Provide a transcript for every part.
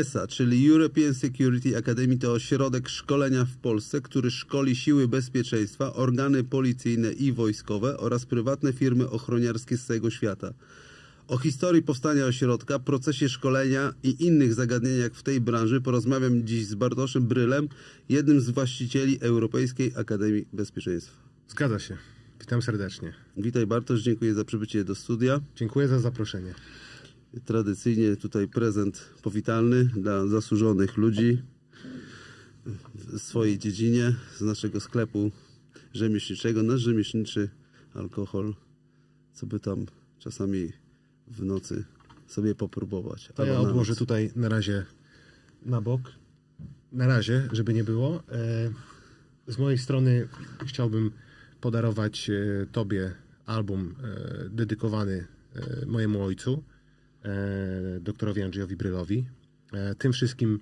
ESA, czyli European Security Academy, to ośrodek szkolenia w Polsce, który szkoli siły bezpieczeństwa, organy policyjne i wojskowe oraz prywatne firmy ochroniarskie z całego świata. O historii powstania ośrodka, procesie szkolenia i innych zagadnieniach w tej branży porozmawiam dziś z Bartoszem Brylem, jednym z właścicieli Europejskiej Akademii Bezpieczeństwa. Zgadza się. Witam serdecznie. Witaj Bartosz, dziękuję za przybycie do studia. Dziękuję za zaproszenie tradycyjnie tutaj prezent powitalny dla zasłużonych ludzi w swojej dziedzinie z naszego sklepu rzemieślniczego. Nasz rzemieślniczy alkohol, co by tam czasami w nocy sobie popróbować. To ja odłożę noc. tutaj na razie na bok. Na razie, żeby nie było. E, z mojej strony chciałbym podarować e, Tobie album e, dedykowany mojemu ojcu. E, doktorowi Andrzejowi Brylowi, e, tym wszystkim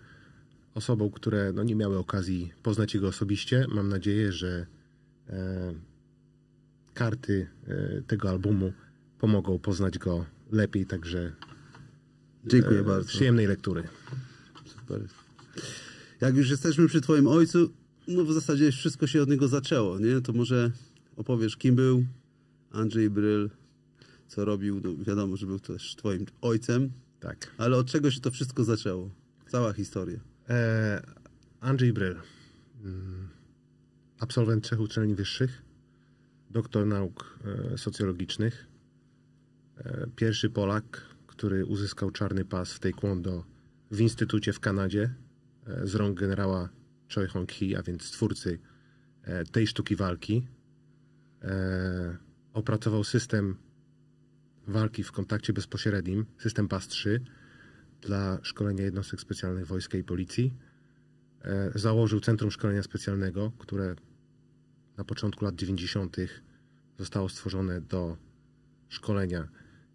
osobom, które no, nie miały okazji poznać jego osobiście. Mam nadzieję, że e, karty tego albumu pomogą poznać go lepiej, także dziękuję bardzo. Przyjemnej lektury. Super. Jak już jesteśmy przy twoim ojcu, no w zasadzie wszystko się od niego zaczęło, nie? To może opowiesz, kim był Andrzej Bryl, co robił, no, wiadomo, że był też twoim ojcem. Tak. Ale od czego się to wszystko zaczęło? Cała historia. E, Andrzej Bryl, mm, absolwent trzech uczelni wyższych, doktor nauk e, socjologicznych, e, pierwszy Polak, który uzyskał czarny pas w taekwondo w instytucie w Kanadzie e, z rąk generała Choi Hong-hee, a więc twórcy tej sztuki walki. Opracował system walki w kontakcie bezpośrednim, system PAS 3 dla szkolenia jednostek specjalnych wojska i policji. E, założył Centrum Szkolenia Specjalnego, które na początku lat 90. zostało stworzone do szkolenia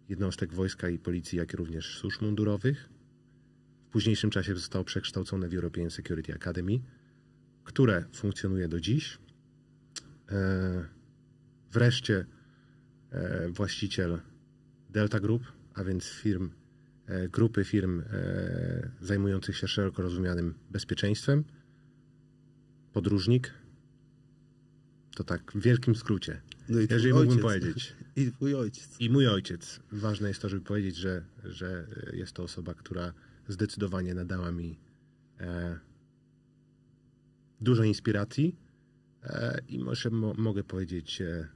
jednostek wojska i policji, jak również służb mundurowych. W późniejszym czasie zostało przekształcone w European Security Academy, które funkcjonuje do dziś. E, wreszcie e, właściciel Delta Group, a więc firm, e, grupy firm e, zajmujących się szeroko rozumianym bezpieczeństwem. Podróżnik. To tak w wielkim skrócie. No i Jeżeli mógłbym ojciec. powiedzieć. I mój ojciec. I mój ojciec. Ważne jest to, żeby powiedzieć, że, że jest to osoba, która zdecydowanie nadała mi e, dużo inspiracji e, i może mogę powiedzieć e,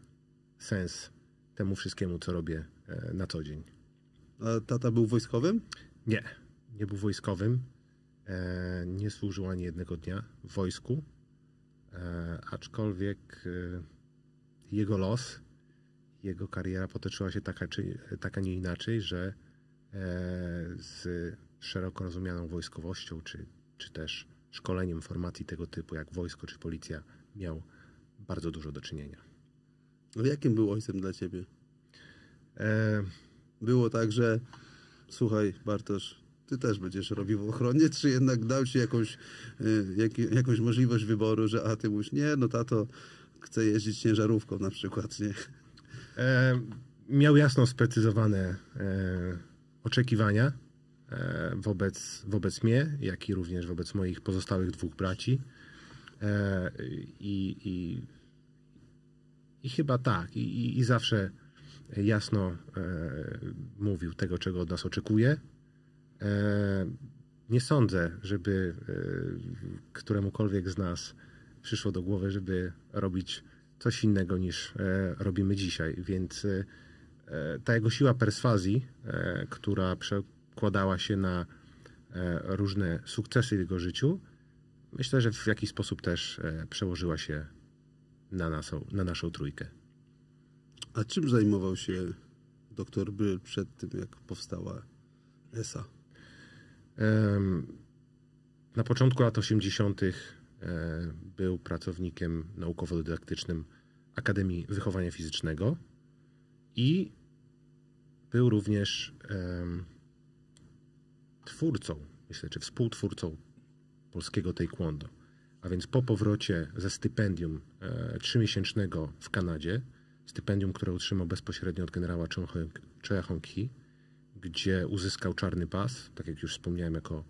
sens temu wszystkiemu, co robię E, na co dzień. A tata był wojskowym? Nie, nie był wojskowym. E, nie służył ani jednego dnia w wojsku. E, aczkolwiek jego los, jego kariera potoczyła się taka, czy, taka nie inaczej, że z szeroko rozumianą wojskowością, czy, czy też szkoleniem formacji tego typu, jak wojsko czy policja, miał bardzo dużo do czynienia. A jakim był ojcem dla ciebie? E, było tak, że słuchaj Bartosz, ty też będziesz robił w ochronie, czy jednak dał ci jakąś, e, jak, jakąś możliwość wyboru, że a ty mówisz, nie, no tato chce jeździć ciężarówką na przykład, nie? E, miał jasno sprecyzowane e, oczekiwania e, wobec, wobec mnie, jak i również wobec moich pozostałych dwóch braci. E, I, i, i, chyba tak. i, i zawsze jasno e, mówił tego, czego od nas oczekuje. E, nie sądzę, żeby e, któremukolwiek z nas przyszło do głowy, żeby robić coś innego niż robimy dzisiaj. Więc ta jego siła perswazji, która przekładała się na różne sukcesy w jego życiu, myślę, że w jakiś sposób też przełożyła się na na naszą trójkę. A czym zajmował się doktor Bryl przed tym, jak powstała ESA? Na początku lat 80. E, był pracownikiem naukowo-dydaktycznym Akademii Wychowania Fizycznego i był również twórcą, myślę, czy współtwórcą polskiego taekwondo. A więc po powrocie ze stypendium e, trzymiesięcznego w Kanadzie stypendium, które otrzymał bezpośrednio od generała Choe Hong-ki, gdzie uzyskał czarny pas, tak jak już wspomniałem, jako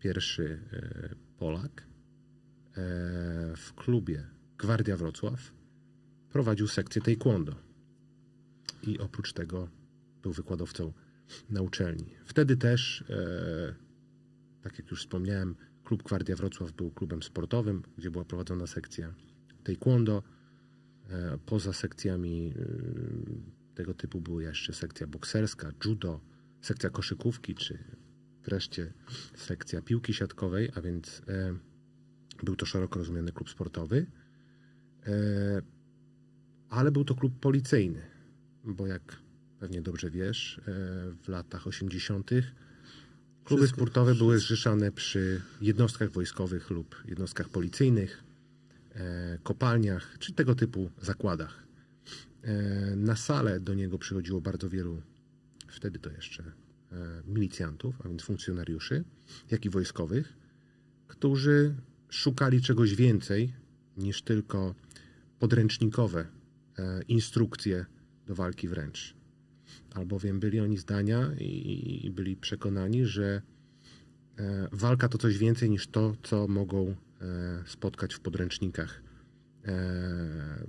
pierwszy e, Polak. E, w klubie Gwardia Wrocław prowadził sekcję taekwondo. I oprócz tego był wykładowcą na uczelni. Wtedy też, e, tak jak już wspomniałem, klub Gwardia Wrocław był klubem sportowym, gdzie była prowadzona sekcja taekwondo. E, poza sekcjami e, tego typu była jeszcze sekcja bokserska, judo, sekcja koszykówki, czy wreszcie sekcja piłki siatkowej, a więc e, był to szeroko rozumiany klub sportowy, ale był to klub policyjny, bo jak pewnie dobrze wiesz, w latach 80. kluby sportowe były zrzeszane przy jednostkach wojskowych lub jednostkach policyjnych. E, kopalniach, czy tego typu zakładach. E, na salę do niego przychodziło bardzo wielu, wtedy to jeszcze e, milicjantów, a więc funkcjonariuszy, jak i wojskowych, którzy szukali czegoś więcej niż tylko podręcznikowe instrukcje do walki wręcz. Albowiem byli oni zdania i byli przekonani, że walka to coś więcej niż to, co mogą E, spotkać w podręcznikach e,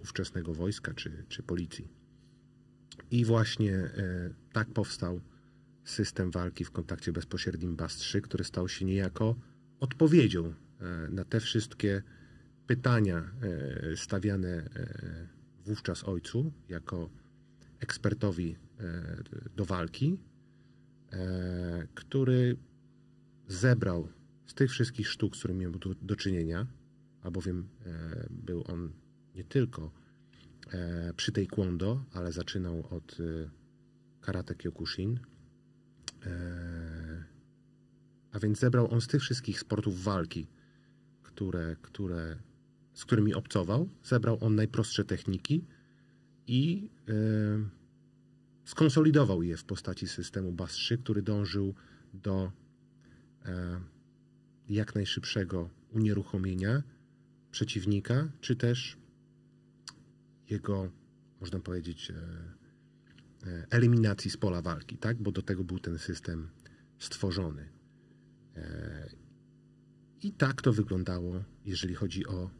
ówczesnego wojska czy, czy policji. I właśnie e, tak powstał system walki w kontakcie bezpośrednim BAS-3, który stał się niejako odpowiedzią na te wszystkie pytania stawiane wówczas ojcu jako ekspertowi do walki, który zebrał z tych wszystkich sztuk, z którymi miał do, do czynienia, albowiem e, był on nie tylko e, przy tej kłondo, ale zaczynał od e, karate kyokushin, e, a więc zebrał on z tych wszystkich sportów walki, które, które, z którymi obcował, zebrał on najprostsze techniki i e, skonsolidował je w postaci systemu BAS-3, który dążył do e, jak najszybszego unieruchomienia przeciwnika, czy też jego, można powiedzieć, e, e, eliminacji z pola walki, tak? bo do tego był ten system stworzony. E, I tak to wyglądało, jeżeli chodzi o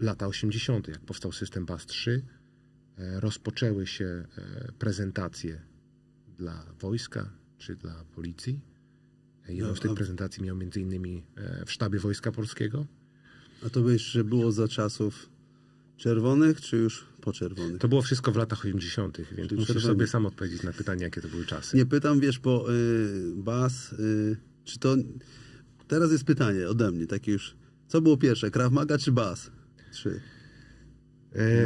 lata 80., jak powstał system BAS 3. Rozpoczęły się prezentacje dla wojska czy dla policji Jedną z tych prezentacji miał między innymi e, w sztabie Wojska Polskiego. A to by że było za czasów czerwonych, czy już po czerwonych? To było wszystko w latach 80., więc Czyli musisz czerwony. sobie sam odpowiedzieć na pytanie, jakie to były czasy. Nie pytam, wiesz, bo y, Bas, y, czy to... Teraz jest pytanie ode mnie, takie już. Co było pierwsze, Krav Maga czy Bas?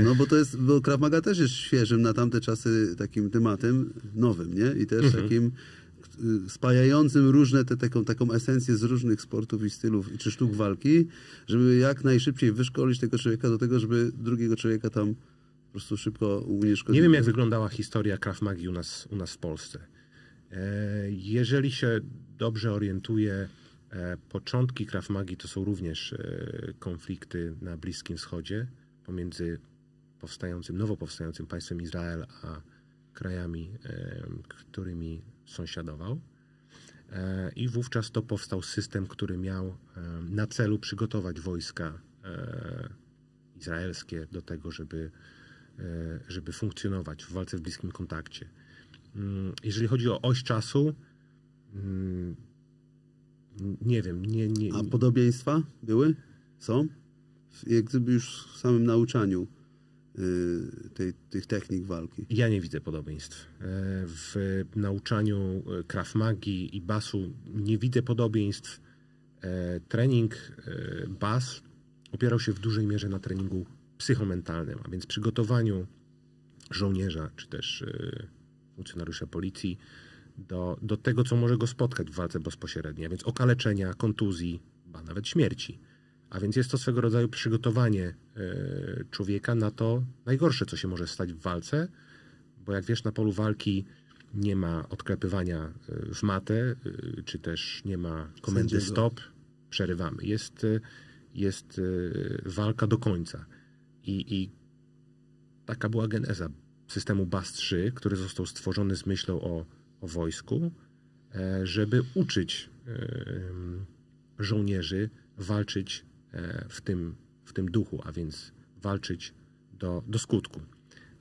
No bo to jest, bo Krav Maga też jest świeżym na tamte czasy takim tematem nowym, nie? I też mhm. takim Y, spajającym różne te, taką, taką esencję z różnych sportów i stylów czy sztuk walki, żeby jak najszybciej wyszkolić tego człowieka do tego, żeby drugiego człowieka tam po prostu szybko unieszkodlić. Nie wiem, jak wyglądała historia Krav Magi u nas, u nas w Polsce. E, jeżeli się dobrze orientuję, e, początki Krav Magi to są również e, konflikty na Bliskim Wschodzie pomiędzy powstającym, nowo powstającym państwem Izrael a krajami, którymi sąsiadował. E, I wówczas to powstał system, który miał e, na celu przygotować wojska e, izraelskie do tego, żeby, żeby funkcjonować w walce w bliskim kontakcie. Mm, jeżeli chodzi o oś czasu, mm, nie wiem. Nie, nie... A podobieństwa były? Są? Jak gdyby już w samym nauczaniu Y, tej, tych technik walki. Ja nie widzę podobieństw. E, w nauczaniu e, kraw magii i basu nie widzę podobieństw. E, trening bas opierał się w dużej mierze na treningu psychomentalnym, a więc przygotowaniu żołnierza czy też funkcjonariusza policji do, do tego, co może go spotkać w walce bezpośredniej, a więc okaleczenia, kontuzji, ba nawet śmierci. A więc jest to swego rodzaju przygotowanie e, człowieka na to najgorsze, co się może stać w walce, bo jak wiesz, na polu walki nie ma odklepywania e, w matę, e, czy też nie ma komendy Sędziego. stop, przerywamy. Jest, jest walka do końca. I, I taka była geneza systemu BAS-3, który został stworzony z myślą o, o wojsku, żeby uczyć żołnierzy walczyć w tym, w tym duchu, a więc walczyć do, do skutku.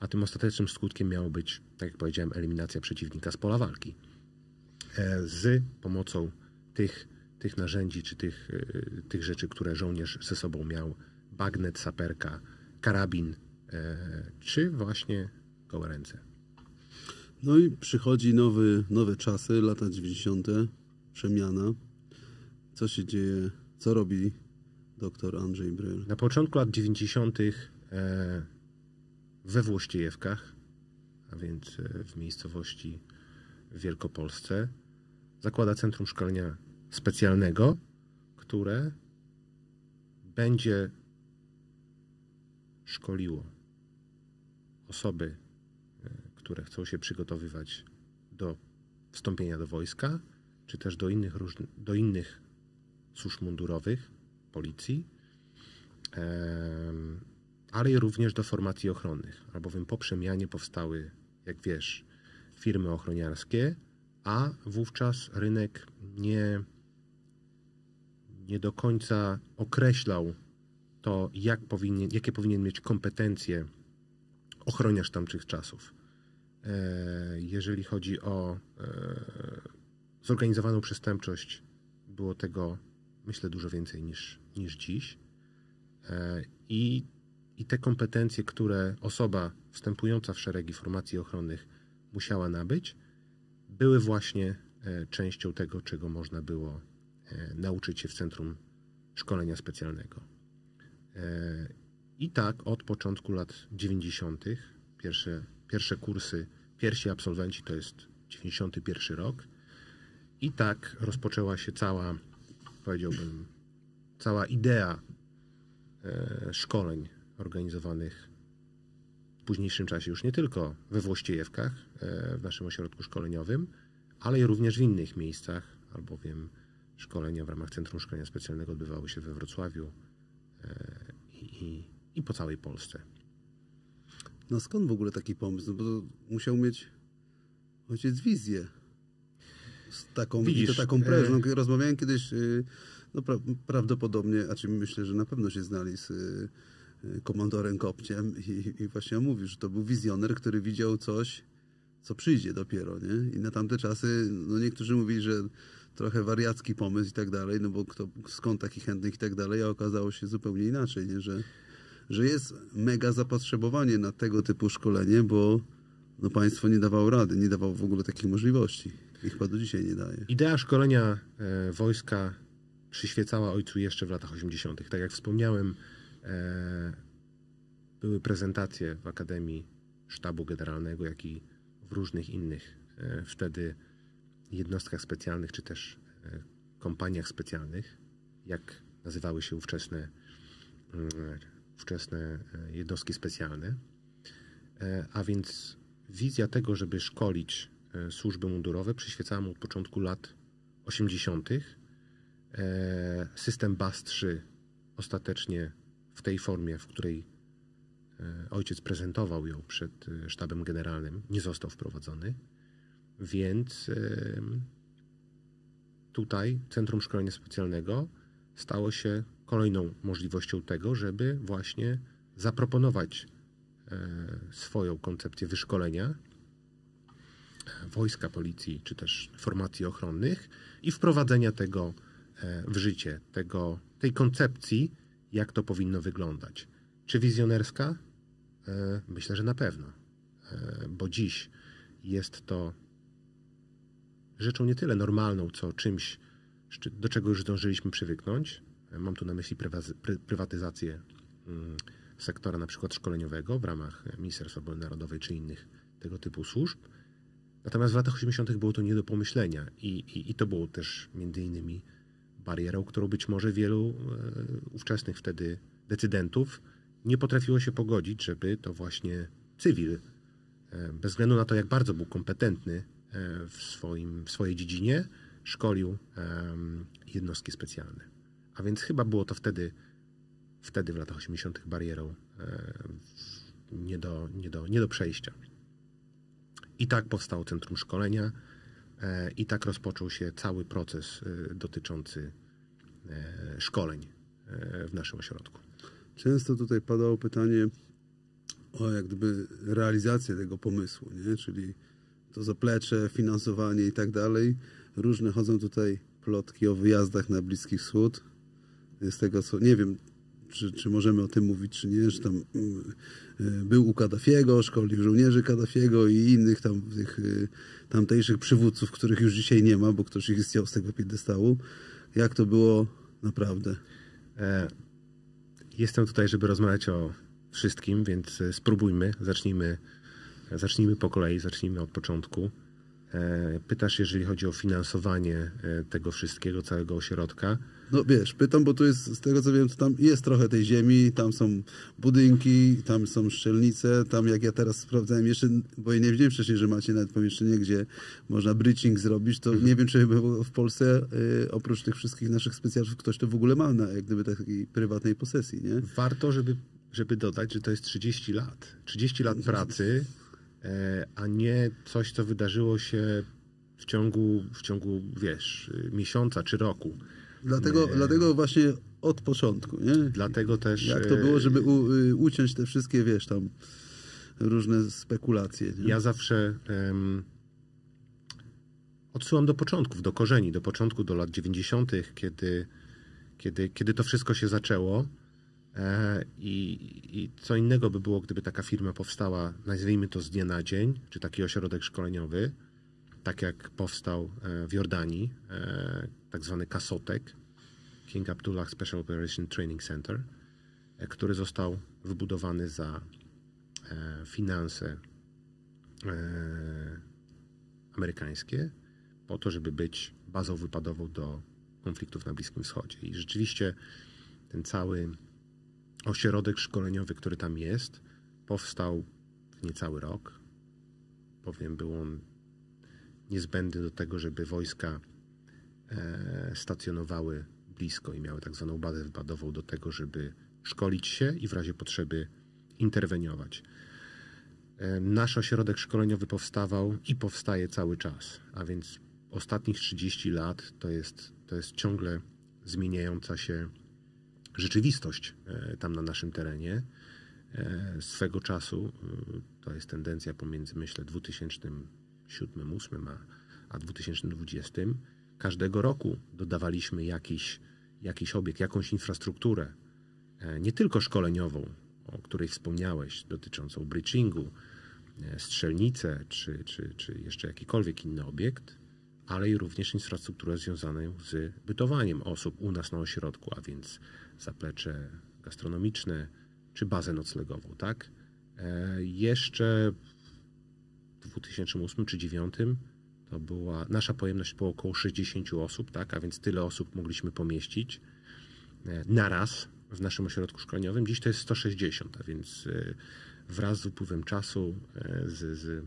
A tym ostatecznym skutkiem miało być, tak jak powiedziałem, eliminacja przeciwnika z pola walki. E, z pomocą tych, tych narzędzi czy tych, e, tych rzeczy, które żołnierz ze sobą miał, bagnet, saperka, karabin, e, czy właśnie gołe ręce. No i przychodzi nowy, nowe czasy, lata 90., przemiana. Co się dzieje, co robi dr Andrzej Bryl. Na początku lat 90. E, we Włościejewkach, a więc e, w miejscowości w Wielkopolsce, zakłada Centrum Szkolenia Specjalnego, które będzie szkoliło osoby, e, które chcą się przygotowywać do wstąpienia do wojska, czy też do innych, do innych służb mundurowych, policji, ale również do formacji ochronnych, albowiem po przemianie powstały, jak wiesz, firmy ochroniarskie, a wówczas rynek nie, nie do końca określał to, jak powinien, jakie powinien mieć kompetencje ochroniarz tamtych czasów. E, jeżeli chodzi o e, zorganizowaną przestępczość, było tego, myślę, dużo więcej niż niż dziś. E, I, I te kompetencje, które osoba wstępująca w szeregi formacji ochronnych musiała nabyć, były właśnie e, częścią tego, czego można było e, nauczyć się w Centrum Szkolenia Specjalnego. I tak od początku lat 90. Pierwsze, pierwsze kursy, pierwsi absolwenci to jest 91 rok. I tak rozpoczęła się cała, powiedziałbym, cała idea e, szkoleń organizowanych w późniejszym czasie już nie tylko we Włościejewkach, e, w naszym ośrodku szkoleniowym, ale i również w innych miejscach, albowiem szkolenia w ramach Centrum Szkolenia Specjalnego odbywały się we Wrocławiu e, i, i, i po całej Polsce. No skąd w ogóle taki pomysł? No bo to musiał mieć ojciec wizję z taką, Widzisz, taką prężną. Rozmawiałem kiedyś y, no pra prawdopodobnie, a czy myślę, że na pewno się znali z y, komandorem Kopciem i, i właśnie on mówił, że to był wizjoner, który widział coś, co przyjdzie dopiero, nie? I na tamte czasy, no niektórzy mówili, że trochę wariacki pomysł i tak dalej, no bo kto, skąd taki chętnych i tak dalej, a okazało się zupełnie inaczej, nie? Że, że jest mega zapotrzebowanie na tego typu szkolenie, bo no państwo nie dawało rady, nie dawało w ogóle takich możliwości. I chyba do dzisiaj nie daje. Idea szkolenia e, wojska przyświecała ojcu jeszcze w latach 80. Tak jak wspomniałem, e, były prezentacje w Akademii Sztabu Generalnego, jak i w różnych innych e, wtedy jednostkach specjalnych, czy też e, kompaniach specjalnych, jak nazywały się ówczesne, mm, ówczesne e, jednostki specjalne. E, a więc wizja tego, żeby szkolić e, służby mundurowe przyświecała mu od początku lat 80., E, system BAS 3 ostatecznie w tej formie, w której e, ojciec prezentował ją przed e, sztabem generalnym, nie został wprowadzony. Więc tutaj Centrum Szkolenia Specjalnego stało się kolejną możliwością tego, żeby właśnie zaproponować swoją koncepcję wyszkolenia wojska policji czy też formacji ochronnych i wprowadzenia tego E, w życie, tego, tej koncepcji, jak to powinno wyglądać. Czy wizjonerska? E, myślę, że na pewno, e, bo dziś jest to rzeczą nie tyle normalną, co czymś, do czego już zdążyliśmy przywyknąć. Mam tu na myśli prywatyzację mm, sektora na przykład szkoleniowego w ramach Ministerstwa Obrony Narodowej czy innych tego typu służb. Natomiast w latach 80. było to nie do pomyślenia i, i, i to było też między innymi barierą, którą być może wielu e, ówczesnych wtedy decydentów nie potrafiło się pogodzić, żeby to właśnie cywil, e, bez względu na to, jak bardzo był kompetentny e, w, swoim, w swojej dziedzinie, szkolił jednostki specjalne. A więc chyba było to wtedy, wtedy w latach 80. barierą nie do, nie, do, nie do przejścia. I tak powstało Centrum Szkolenia, E, I tak rozpoczął się cały proces e, dotyczący e, szkoleń w naszym ośrodku. Często tutaj padało pytanie o jak gdyby realizację tego pomysłu, nie? czyli to zaplecze, finansowanie i tak dalej. Różne chodzą tutaj plotki o wyjazdach na Bliski Wschód. Z tego co nie wiem, czy, czy możemy o tym mówić, czy nie, że tam y, y, był u Kaddafiego, szkolił żołnierzy Kaddafiego i innych tam tych y, tamtejszych przywódców, których już dzisiaj nie ma, bo ktoś ich zdjął z tego piedestału. Jak to było naprawdę? E, jestem tutaj, żeby rozmawiać o wszystkim, więc e, spróbujmy, zacznijmy, zacznijmy po kolei, zacznijmy od początku. E, pytasz, jeżeli chodzi o finansowanie tego wszystkiego, całego ośrodka. No wiesz, pytam, bo tu jest, z tego co wiem, to tam jest trochę tej ziemi, tam są budynki, tam są szczelnice, tam jak ja teraz sprawdzałem jeszcze, bo ja nie wiedziałem wcześniej, że macie nawet pomieszczenie, gdzie można bridging zrobić, to mhm. nie wiem, czy w Polsce y, oprócz tych wszystkich naszych specjalistów ktoś to w ogóle ma na jak gdyby takiej prywatnej posesji, nie? Warto, żeby, żeby dodać, że to jest 30 lat. 30 lat pracy, e, a nie coś, co wydarzyło się w ciągu, w ciągu wiesz, miesiąca czy roku. Dlatego, nie. dlatego właśnie od początku, nie? Dlatego też... Jak to było, e, żeby u, y, uciąć te wszystkie, wiesz, tam różne spekulacje. Nie? Ja zawsze um, odsyłam do początków, do korzeni, do początku, do lat 90., kiedy, kiedy, kiedy to wszystko się zaczęło. E, i, I co innego by było, gdyby taka firma powstała, nazwijmy to z dnia na dzień, czy taki ośrodek szkoleniowy, tak jak powstał e, w Jordanii, e, tak zwany kasotek, King Abdullah Special Operation Training Center, e, który został wybudowany za e, finanse e, amerykańskie po to, żeby być bazą wypadową do konfliktów na Bliskim Wschodzie. I rzeczywiście ten cały ośrodek szkoleniowy, który tam jest, powstał w niecały rok. Powiem, był on niezbędny do tego, żeby wojska stacjonowały blisko i miały tak zwaną bazę wykładową do tego, żeby szkolić się i w razie potrzeby interweniować. Nasz ośrodek szkoleniowy powstawał i powstaje cały czas, a więc ostatnich 30 lat to jest, to jest ciągle zmieniająca się rzeczywistość e, tam na naszym terenie. E, swego czasu e, to jest tendencja pomiędzy, myślę, 2007-2008 a, a 2020. Każdego roku dodawaliśmy jakiś jakiś obiekt, jakąś infrastrukturę, e, nie tylko szkoleniową, o której wspomniałeś, dotyczącą bridgingu, e, strzelnicę czy, czy, czy jeszcze jakikolwiek inny obiekt, ale i również infrastrukturę związaną z bytowaniem osób u nas na ośrodku, a więc zaplecze gastronomiczne czy bazę noclegową, tak? E, jeszcze w 2008 czy 2009 to była nasza pojemność po około 60 osób, tak? a więc tyle osób mogliśmy pomieścić e, na raz w naszym ośrodku szkoleniowym. Dziś to jest 160, a więc e, wraz z upływem czasu, e, z, z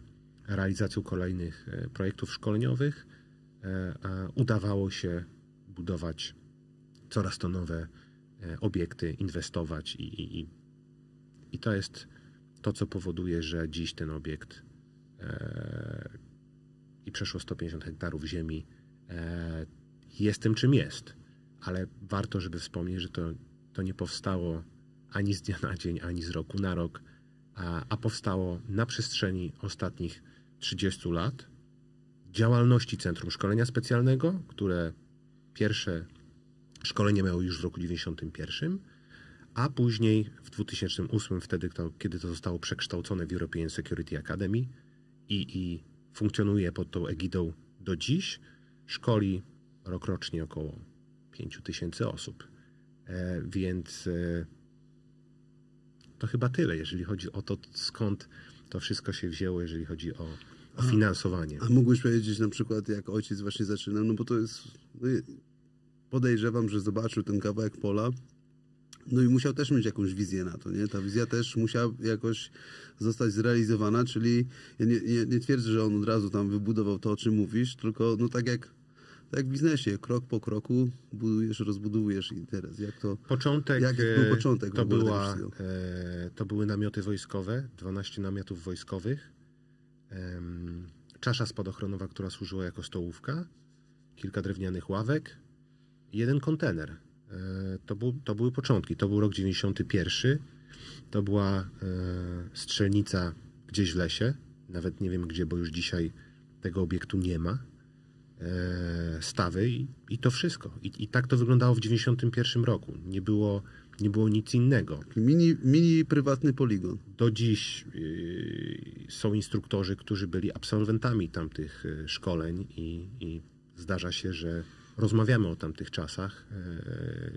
realizacją kolejnych projektów szkoleniowych udawało się budować coraz to nowe obiekty, inwestować i, i, i, i to jest to, co powoduje, że dziś ten obiekt i przeszło 150 hektarów ziemi e, jest tym, czym jest. Ale warto, żeby wspomnieć, że to, to nie powstało ani z dnia na dzień, ani z roku na rok, a, a powstało na przestrzeni ostatnich 30 lat działalności Centrum Szkolenia Specjalnego, które pierwsze szkolenie miało już w roku 91, a później w 2008, wtedy, kiedy to zostało przekształcone w European Security Academy i, i funkcjonuje pod tą egidą do dziś. Szkoli rokrocznie około 5 tysięcy osób. E, więc e, to chyba tyle, jeżeli chodzi o to, skąd to wszystko się wzięło, jeżeli chodzi o, finansowanie. A, a mógłbyś powiedzieć na przykład, jak ojciec właśnie zaczynał, no bo to jest... No podejrzewam, że zobaczył ten kawałek pola, no i musiał też mieć jakąś wizję na to, nie? Ta wizja też musiała jakoś zostać zrealizowana, czyli ja nie, nie, nie twierdzę, że on od razu tam wybudował to, o czym mówisz, tylko no tak jak tak jak w biznesie, krok po kroku budujesz, rozbudowujesz interes. Jak to, początek, jak, jak był e, początek to, była, e, to były namioty wojskowe, 12 namiotów wojskowych, czasza spadochronowa, która służyła jako stołówka, kilka drewnianych ławek, jeden kontener. E, to, był, to były początki. To był rok 91. To była e, strzelnica gdzieś w lesie. Nawet nie wiem gdzie, bo już dzisiaj tego obiektu nie ma. E, stawy i, i to wszystko. I, I, tak to wyglądało w 91 roku. Nie było, nie było nic innego. Mini, mini prywatny poligon. Do dziś są instruktorzy, którzy byli absolwentami tamtych szkoleń i, i zdarza się, że rozmawiamy o tamtych czasach, e,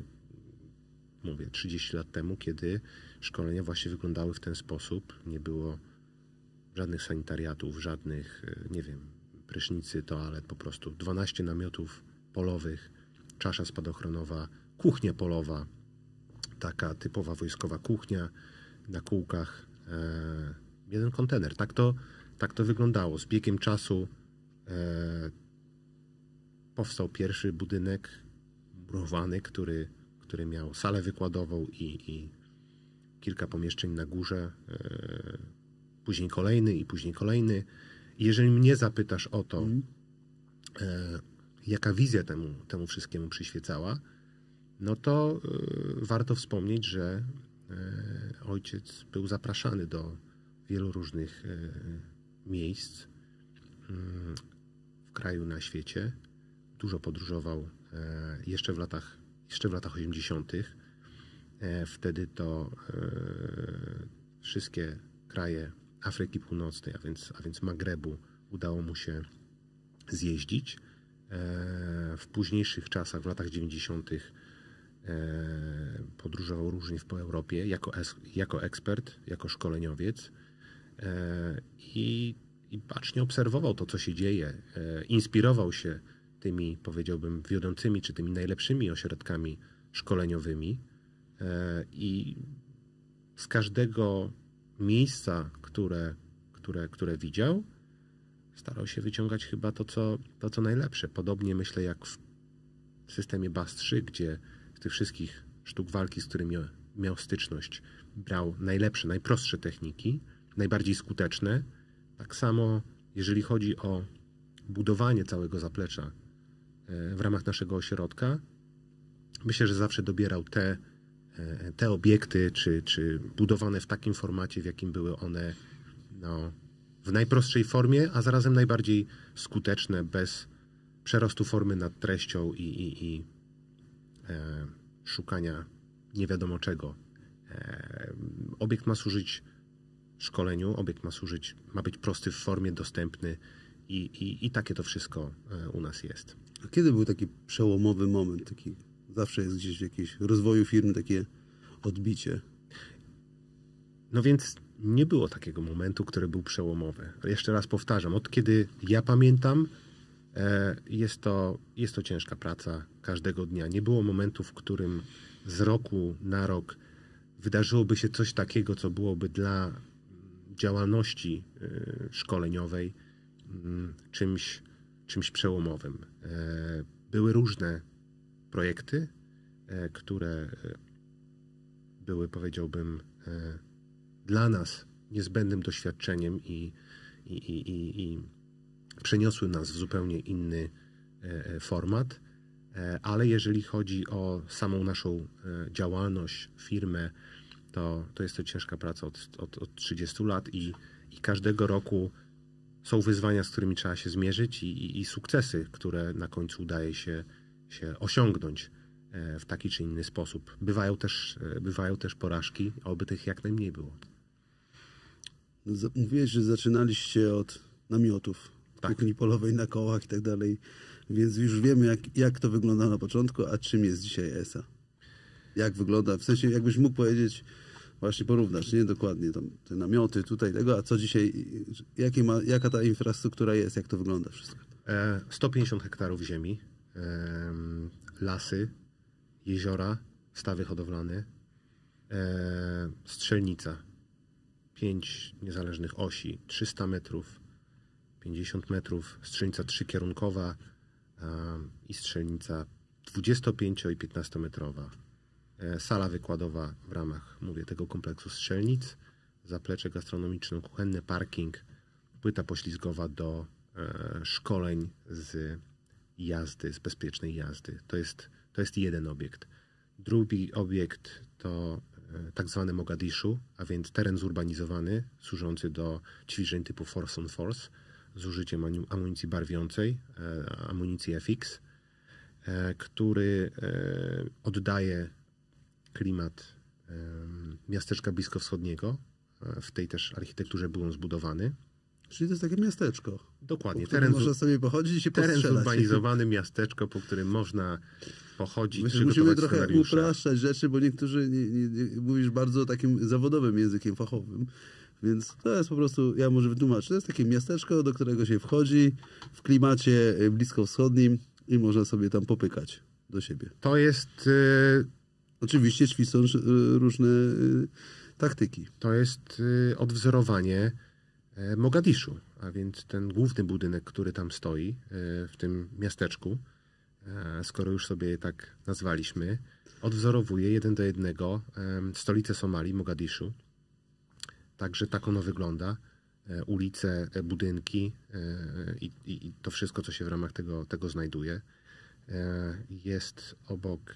mówię 30 lat temu, kiedy szkolenia właśnie wyglądały w ten sposób. Nie było żadnych sanitariatów, żadnych, e, nie wiem, prysznicy, toalet, po prostu 12 namiotów polowych, czasza spadochronowa, kuchnia polowa, taka typowa wojskowa kuchnia na kółkach, e, jeden kontener. Tak to, tak to wyglądało. Z biegiem czasu powstał pierwszy budynek murowany, który, który miał salę wykładową i, i kilka pomieszczeń na górze, e, później kolejny i później kolejny. Jeżeli mnie zapytasz o to, mm. jaka wizja temu, temu wszystkiemu przyświecała, no to e, warto wspomnieć, że ojciec był zapraszany do wielu różnych miejsc mm, w kraju, na świecie dużo podróżował e, jeszcze w latach, jeszcze w latach 80. E, wtedy to e, wszystkie kraje Afryki Północnej, a więc, a więc Magrebu, udało mu się zjeździć. W późniejszych czasach, w latach 90., podróżował różnie po Europie jako, jako ekspert, jako szkoleniowiec i, i bacznie obserwował to, co się dzieje, inspirował się tymi, powiedziałbym, wiodącymi czy tymi najlepszymi ośrodkami szkoleniowymi e, i z każdego miejsca, które, które, które widział, starał się wyciągać chyba to co, to, co najlepsze. Podobnie myślę jak w systemie BAS-3, gdzie z tych wszystkich sztuk walki, z którymi miał styczność, brał najlepsze, najprostsze techniki, najbardziej skuteczne. Tak samo, jeżeli chodzi o budowanie całego zaplecza w ramach naszego ośrodka. Myślę, że zawsze dobierał te, e, te obiekty, czy, czy budowane w takim formacie, w jakim były one no, w najprostszej formie, a zarazem najbardziej skuteczne, bez przerostu formy nad treścią i, i, i e, szukania nie wiadomo czego. E, obiekt ma służyć szkoleniu, obiekt ma służyć, ma być prosty w formie, dostępny i, i, i takie to wszystko e, u nas jest kiedy był taki przełomowy moment, taki zawsze jest gdzieś w jakiejś rozwoju firmy takie odbicie? No więc nie było takiego momentu, który był przełomowy. Jeszcze raz powtarzam, od kiedy ja pamiętam, e, jest to, jest to ciężka praca każdego dnia. Nie było momentu, w którym z roku na rok wydarzyłoby się coś takiego, co byłoby dla działalności e, szkoleniowej mm, czymś czymś przełomowym. E, były różne projekty, e, które e, były, powiedziałbym, dla nas niezbędnym doświadczeniem i, i, i, i przeniosły nas w zupełnie inny format. Ale jeżeli chodzi o samą naszą działalność, firmę, to, to jest to ciężka praca od, od, od 30 lat i, i każdego roku są wyzwania, z którymi trzeba się zmierzyć i, i, i sukcesy, które na końcu udaje się, się osiągnąć e, w taki czy inny sposób. Bywają też, e, bywają też porażki, oby tych jak najmniej było. No, mówiłeś, że zaczynaliście od namiotów, tak. kuchni polowej na kołach i tak dalej, więc już wiemy, jak, jak to wygląda na początku, a czym jest dzisiaj ESA. Jak wygląda, w sensie jakbyś mógł powiedzieć, właśnie porównasz, nie? Dokładnie tam te namioty tutaj tego, a co dzisiaj, jakie ma, jaka ta infrastruktura jest, jak to wygląda wszystko? 150 e, hektarów ziemi, lasy, jeziora, stawy hodowlane, e, strzelnica, 5 niezależnych osi, 300 metrów, 50 metrów, strzelnica trzykierunkowa e, i strzelnica 25 i 15 metrowa E, sala wykładowa w ramach, mówię, tego kompleksu strzelnic, zaplecze gastronomiczne, kuchenne, parking, płyta poślizgowa do e, szkoleń z jazdy, z bezpiecznej jazdy. To jest, to jest jeden obiekt. Drugi obiekt to e, tak zwany Mogadiszu, a więc teren zurbanizowany, służący do ćwiczeń typu Force on Force z użyciem amunicji barwiącej, amunicji FX, który oddaje klimat miasteczka bliskowschodniego. E, w tej też architekturze był on zbudowany. Czyli to jest takie miasteczko. Dokładnie. Teren można sobie pochodzić i się Teren zurbanizowany, miasteczko, po którym można pochodzić, Myślę, Musimy trochę upraszczać rzeczy, bo niektórzy nie, nie, nie, mówisz bardzo takim zawodowym językiem fachowym. Więc to jest po prostu, ja może wytłumaczę, to jest takie miasteczko, do którego się wchodzi w klimacie bliskowschodnim i można sobie tam popykać do siebie. To jest... Y, Oczywiście ćwiczą y, różne y, taktyki. To jest y, odwzorowanie e, Mogadiszu, a więc ten główny budynek, który tam stoi e, w tym miasteczku, e, skoro już sobie tak nazwaliśmy, odwzorowuje jeden do jednego stolicę Somalii, Mogadiszu. Także tak ono wygląda. Ulice, budynki i, i, i to wszystko, co się w ramach tego, tego znajduje. Jest obok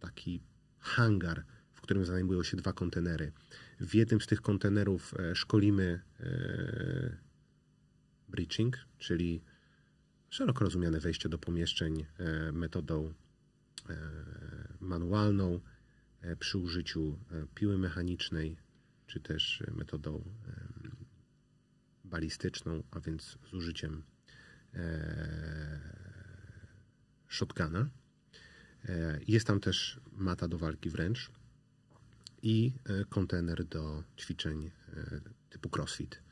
taki hangar, w którym zajmują się dwa kontenery. W jednym z tych kontenerów e, szkolimy e, breaching, czyli szeroko rozumiane wejście do pomieszczeń e, metodą manualną przy użyciu piły mechanicznej, czy też metodą balistyczną, a więc z użyciem shotguna. E, jest tam też mata do walki wręcz i e, kontener do ćwiczeń e, typu crossfit.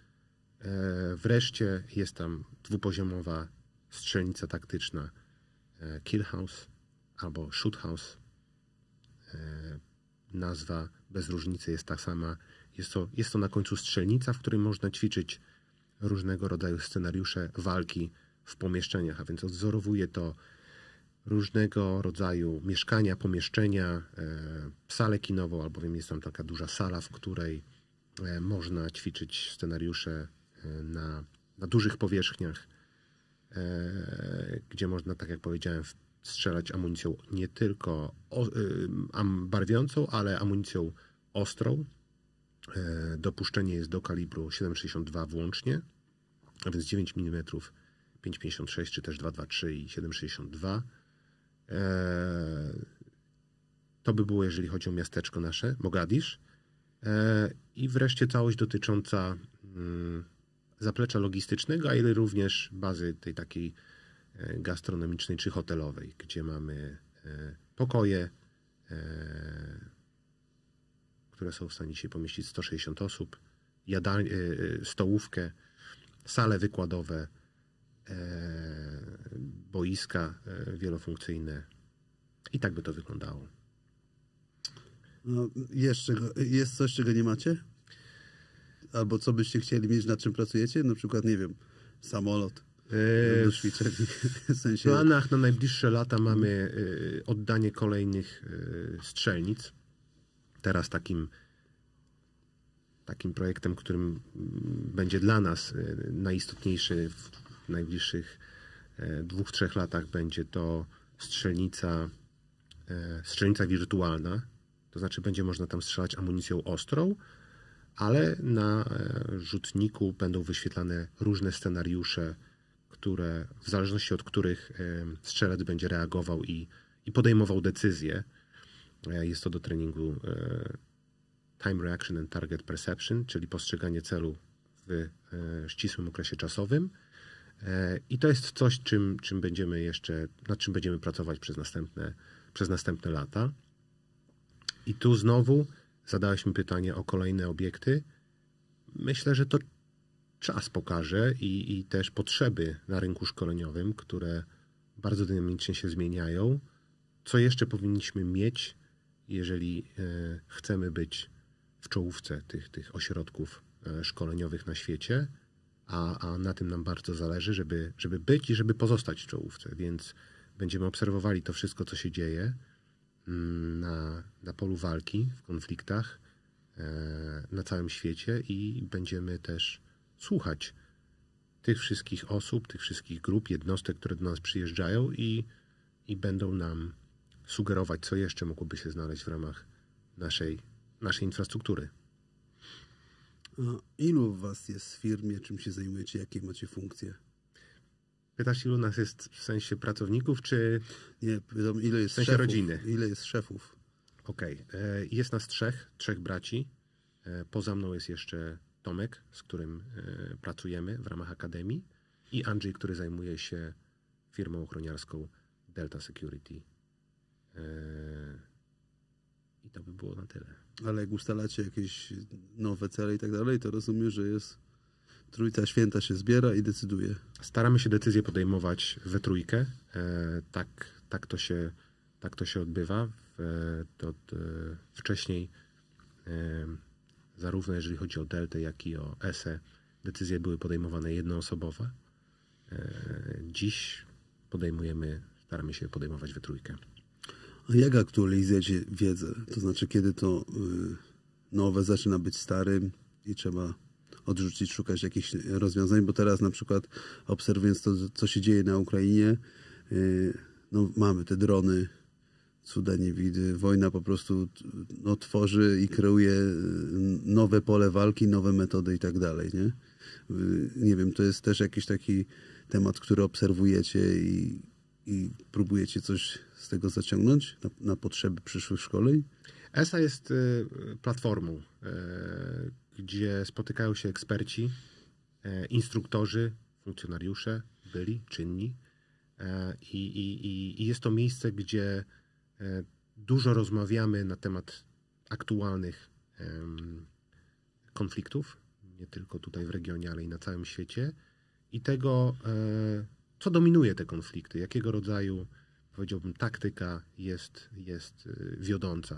Wreszcie jest tam dwupoziomowa strzelnica taktyczna Kill House albo Shoot House. Nazwa bez różnicy jest ta sama. Jest to, jest to na końcu strzelnica, w której można ćwiczyć różnego rodzaju scenariusze walki w pomieszczeniach, a więc odwzorowuje to różnego rodzaju mieszkania, pomieszczenia, e, salę kinową, albowiem jest tam taka duża sala, w której e, można ćwiczyć scenariusze e, na, na dużych powierzchniach, gdzie można, tak jak powiedziałem, strzelać amunicją nie tylko barwiącą, ale amunicją ostrą. Dopuszczenie jest do kalibru 7,62 włącznie, a więc 9 mm, 5,56 czy też 2,23 i 7,62 E, to by było, jeżeli chodzi o miasteczko nasze, Mogadisz. E, I wreszcie całość dotycząca mm, zaplecza logistycznego, ale również bazy tej takiej e, gastronomicznej czy hotelowej, gdzie mamy pokoje, które są w stanie się pomieścić 160 osób, stołówkę, sale wykładowe, E, boiska e, wielofunkcyjne. I tak by to wyglądało. No, jeszcze jest coś, czego nie macie? Albo co byście chcieli mieć, nad czym pracujecie? Na przykład, nie wiem, samolot. E, do W sensie... planach na najbliższe lata mamy oddanie kolejnych strzelnic. Teraz takim, takim projektem, którym mm, będzie dla nas najistotniejszy w najbliższych e, dwóch, trzech latach będzie to strzelnica, e, strzelnica wirtualna, to znaczy będzie można tam strzelać amunicją ostrą, ale na e, rzutniku będą wyświetlane różne scenariusze, które w zależności od których strzelec będzie reagował i, i podejmował decyzje. Jest to do treningu Time Reaction and Target Perception, czyli postrzeganie celu w ścisłym okresie czasowym. E, I to jest coś, czym, czym będziemy jeszcze, nad czym będziemy pracować przez następne, przez następne lata. I tu znowu zadałeś mi pytanie o kolejne obiekty. Myślę, że to czas pokaże i, i też potrzeby na rynku szkoleniowym, które bardzo dynamicznie się zmieniają. Co jeszcze powinniśmy mieć, jeżeli e, chcemy być w czołówce tych, tych ośrodków e, szkoleniowych na świecie? a, a na tym nam bardzo zależy, żeby, żeby być i żeby pozostać w czołówce, więc będziemy obserwowali to wszystko, co się dzieje mm, na, na polu walki, w konfliktach e, na całym świecie i będziemy też słuchać tych wszystkich osób, tych wszystkich grup, jednostek, które do nas przyjeżdżają i, i będą nam sugerować, co jeszcze mogłoby się znaleźć w ramach naszej, naszej infrastruktury ilu was jest w firmie? Czym się zajmujecie? Jakie macie funkcje? Pytasz, ilu nas jest w sensie pracowników, czy... Nie, ile jest w sensie szefów, rodziny. Ile jest szefów? Okej. Okay. E, jest nas trzech, trzech braci. E, poza mną jest jeszcze Tomek, z którym e, pracujemy w ramach Akademii i Andrzej, który zajmuje się firmą ochroniarską Delta Security i to by było na tyle. Ale jak ustalacie jakieś nowe cele i tak dalej, to rozumiem, że jest Trójca Święta się zbiera i decyduje. Staramy się decyzje podejmować we trójkę. E, tak, tak, to się, tak to się odbywa. E, to, e, wcześniej, e, zarówno jeżeli chodzi o Deltę, jak i o ESE, decyzje były podejmowane jednoosobowe. E, dziś podejmujemy, staramy się podejmować we trójkę. A jak aktualizujecie wiedzę? To znaczy, kiedy to y, nowe zaczyna być starym i trzeba odrzucić, szukać jakichś rozwiązań, bo teraz na przykład obserwując to, co się dzieje na Ukrainie, y, no mamy te drony, cuda nie widy. Wojna po prostu no, tworzy i kreuje y, nowe pole walki, nowe metody i tak dalej, nie? Nie wiem, to jest też jakiś taki temat, który obserwujecie i, i próbujecie coś z tego zaciągnąć na, na potrzeby przyszłych szkoleń? ESA jest y, platformą, y, gdzie spotykają się eksperci, y, instruktorzy, funkcjonariusze, byli, czynni. E, I, i, I, jest to miejsce, gdzie e, dużo rozmawiamy na temat aktualnych konfliktów, nie tylko tutaj w regionie, ale i na całym świecie, i tego, e, co dominuje te konflikty, jakiego rodzaju powiedziałbym, taktyka jest, jest y, wiodąca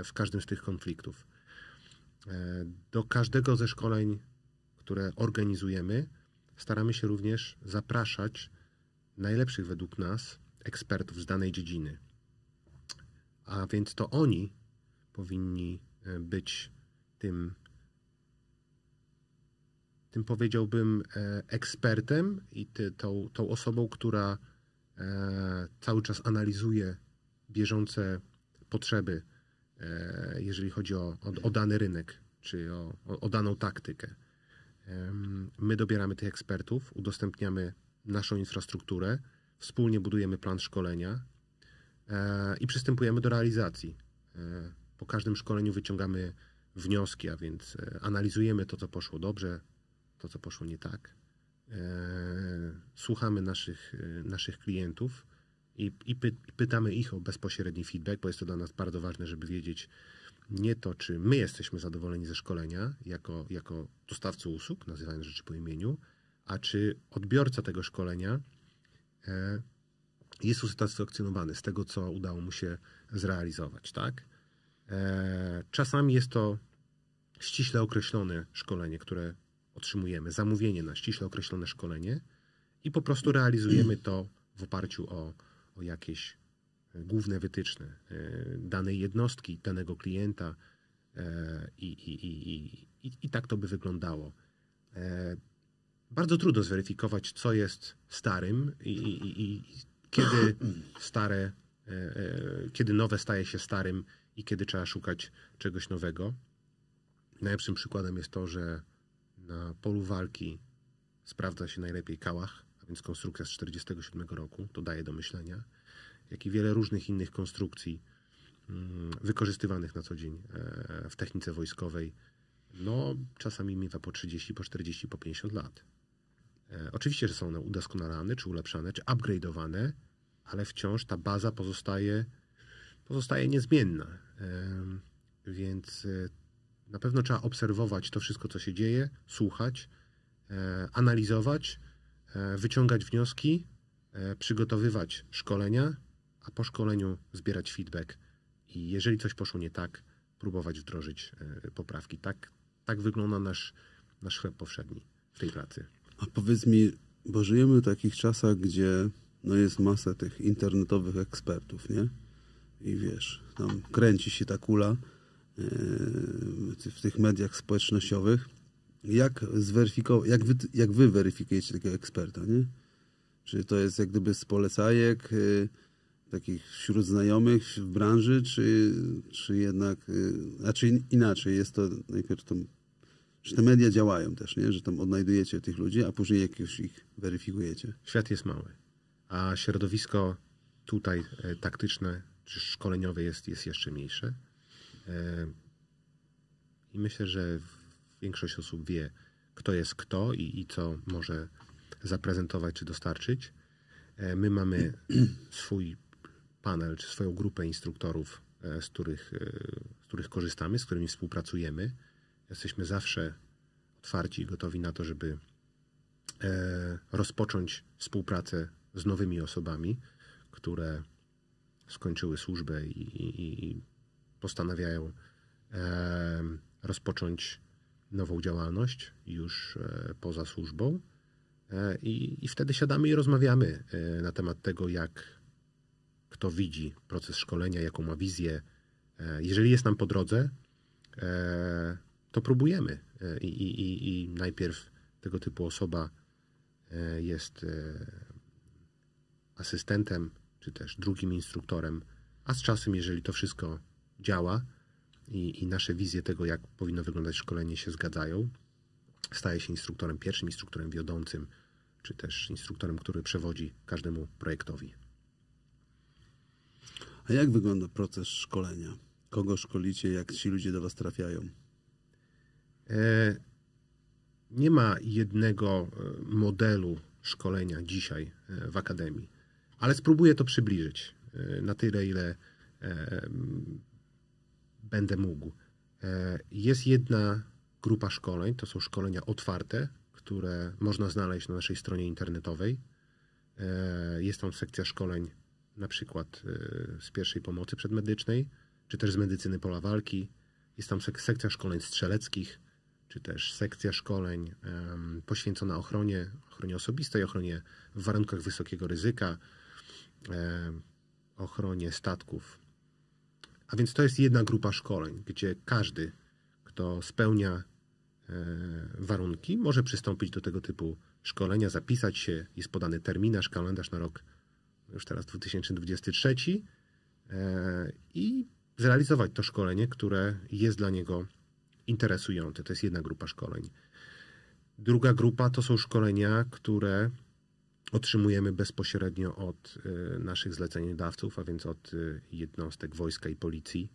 e, w każdym z tych konfliktów. E, do każdego ze szkoleń, które organizujemy, staramy się również zapraszać najlepszych według nas ekspertów z danej dziedziny. A więc to oni powinni e, być tym, tym powiedziałbym, ekspertem i ty, tą, tą osobą, która E, cały czas analizuje bieżące potrzeby, e, jeżeli chodzi o, o, o dany rynek czy o, o, daną taktykę. My dobieramy tych ekspertów, udostępniamy naszą infrastrukturę, wspólnie budujemy plan szkolenia e, i przystępujemy do realizacji. Po każdym szkoleniu wyciągamy wnioski, a więc analizujemy to, co poszło dobrze, to, co poszło nie tak E, słuchamy naszych, e, naszych klientów i, i py, pytamy ich o bezpośredni feedback, bo jest to dla nas bardzo ważne, żeby wiedzieć nie to, czy my jesteśmy zadowoleni ze szkolenia jako, jako dostawcy usług, nazywając rzeczy po imieniu, a czy odbiorca tego szkolenia e, jest usatysfakcjonowany z tego, co udało mu się zrealizować, tak? Czasami jest to ściśle określone szkolenie, które otrzymujemy zamówienie na ściśle określone szkolenie i po prostu realizujemy to w oparciu o, o jakieś główne wytyczne danej jednostki, danego klienta i, i, i, i, i tak to by wyglądało. Bardzo trudno zweryfikować, co jest starym i, i, i kiedy stare, kiedy nowe staje się starym i kiedy trzeba szukać czegoś nowego. Najlepszym przykładem jest to, że na polu walki sprawdza się najlepiej kałach, a więc konstrukcja z 1947 roku, to daje do myślenia, jak i wiele różnych innych konstrukcji mm, wykorzystywanych na co dzień e, w technice wojskowej. No, czasami miewa po 30, po 40, po 50 lat. E, oczywiście, że są one udoskonalane, czy ulepszane, czy upgrade'owane, ale wciąż ta baza pozostaje, pozostaje niezmienna. E, więc na pewno trzeba obserwować to wszystko, co się dzieje, słuchać, e, analizować, e, wyciągać wnioski, e, przygotowywać szkolenia, a po szkoleniu zbierać feedback i jeżeli coś poszło nie tak, próbować wdrożyć poprawki. Tak, tak wygląda nasz, nasz chleb powszedni w tej pracy. A powiedz mi, bo żyjemy w takich czasach, gdzie no jest masa tych internetowych ekspertów, nie? I wiesz, tam kręci się ta kula Yy, w tych mediach społecznościowych. Jak, zweryfikować, jak, wy, jak wy weryfikujecie takiego eksperta, nie? Czy to jest jak gdyby z polecajek, yy, takich wśród znajomych w branży, czy, czy jednak, znaczy inaczej, jest to najpierw to, że te media działają też, nie? że tam odnajdujecie tych ludzi, a później jak już ich weryfikujecie. Świat jest mały, a środowisko tutaj e, taktyczne czy szkoleniowe jest, jest jeszcze mniejsze. E, I myślę, że większość osób wie, kto jest kto i, i co może zaprezentować czy dostarczyć. E, my mamy swój panel czy swoją grupę instruktorów, e, z których, z których korzystamy, z którymi współpracujemy. Jesteśmy zawsze otwarci i gotowi na to, żeby rozpocząć współpracę z nowymi osobami, które skończyły służbę i, i, i postanawiają e, rozpocząć nową działalność już e, poza służbą. E, I, I, wtedy siadamy i rozmawiamy na temat tego, jak kto widzi proces szkolenia, jaką ma wizję. Jeżeli jest nam po drodze, to próbujemy. I, i, i najpierw tego typu osoba jest asystentem, czy też drugim instruktorem, a z czasem, jeżeli to wszystko działa i, i nasze wizje tego, jak powinno wyglądać szkolenie, się zgadzają. Staje się instruktorem pierwszym, instruktorem wiodącym, czy też instruktorem, który przewodzi każdemu projektowi. A jak wygląda proces szkolenia? Kogo szkolicie, jak ci ludzie do Was trafiają? E, nie ma jednego e, modelu szkolenia dzisiaj e, w akademii, ale spróbuję to przybliżyć e, na tyle, ile będę mógł. E, jest jedna grupa szkoleń, to są szkolenia otwarte, które można znaleźć na naszej stronie internetowej. E, jest tam sekcja szkoleń na przykład e, z pierwszej pomocy przedmedycznej, czy też z medycyny pola walki. Jest tam sekcja szkoleń strzeleckich, czy też sekcja szkoleń poświęcona ochronie, ochronie osobistej, ochronie w warunkach wysokiego ryzyka, ochronie statków a więc to jest jedna grupa szkoleń, gdzie każdy, kto spełnia e, warunki, może przystąpić do tego typu szkolenia, zapisać się. Jest podany terminarz, kalendarz na rok już teraz 2023 e, i zrealizować to szkolenie, które jest dla niego interesujące. To jest jedna grupa szkoleń. Druga grupa to są szkolenia, które otrzymujemy bezpośrednio od e, naszych zleceniodawców, a więc od e, jednostek wojska i policji,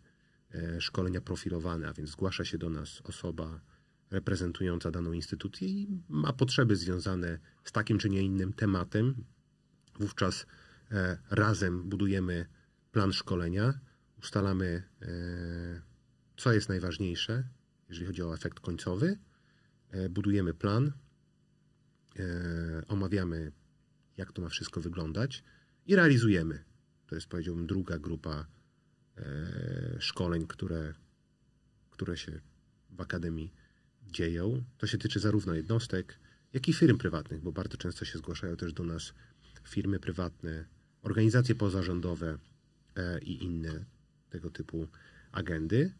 e, szkolenia profilowane, a więc zgłasza się do nas osoba reprezentująca daną instytucję i ma potrzeby związane z takim czy nie innym tematem. Wówczas razem budujemy plan szkolenia, ustalamy, co jest najważniejsze, jeżeli chodzi o efekt końcowy, budujemy plan, omawiamy jak to ma wszystko wyglądać i realizujemy. To jest, powiedziałbym, druga grupa e, szkoleń, które, które się w Akademii dzieją. To się tyczy zarówno jednostek, jak i firm prywatnych, bo bardzo często się zgłaszają też do nas firmy prywatne, organizacje pozarządowe e, i inne tego typu agendy.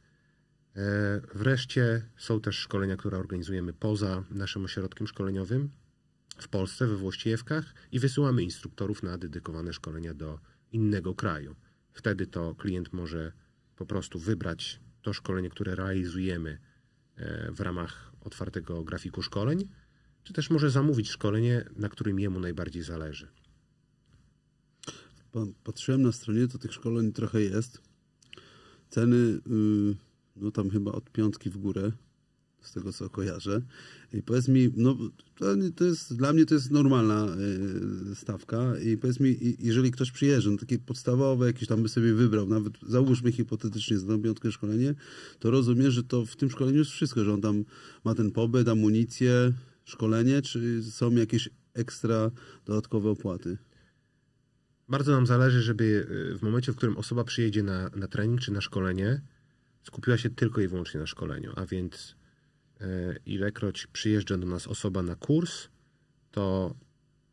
E, wreszcie są też szkolenia, które organizujemy poza naszym ośrodkiem szkoleniowym, w Polsce, we Włościewkach i wysyłamy instruktorów na dedykowane szkolenia do innego kraju. Wtedy to klient może po prostu wybrać to szkolenie, które realizujemy e, w ramach otwartego grafiku szkoleń, czy też może zamówić szkolenie, na którym jemu najbardziej zależy. Patrzyłem na stronie, to tych szkoleń trochę jest. Ceny, y, no tam chyba od piątki w górę z tego co kojarzę. I powiedz mi, no to, to jest, dla mnie to jest normalna y, stawka i powiedz mi, jeżeli ktoś przyjeżdża, no, takie podstawowe jakieś tam by sobie wybrał, nawet załóżmy hipotetycznie za tą piątkę szkolenie, to rozumiem, że to w tym szkoleniu jest wszystko, że on tam ma ten pobyt, amunicję, szkolenie, czy są jakieś ekstra dodatkowe opłaty? Bardzo nam zależy, żeby e, w momencie, w którym osoba przyjedzie na, na trening czy na szkolenie, skupiła się tylko i wyłącznie na szkoleniu, a więc E, ilekroć przyjeżdża do nas osoba na kurs, to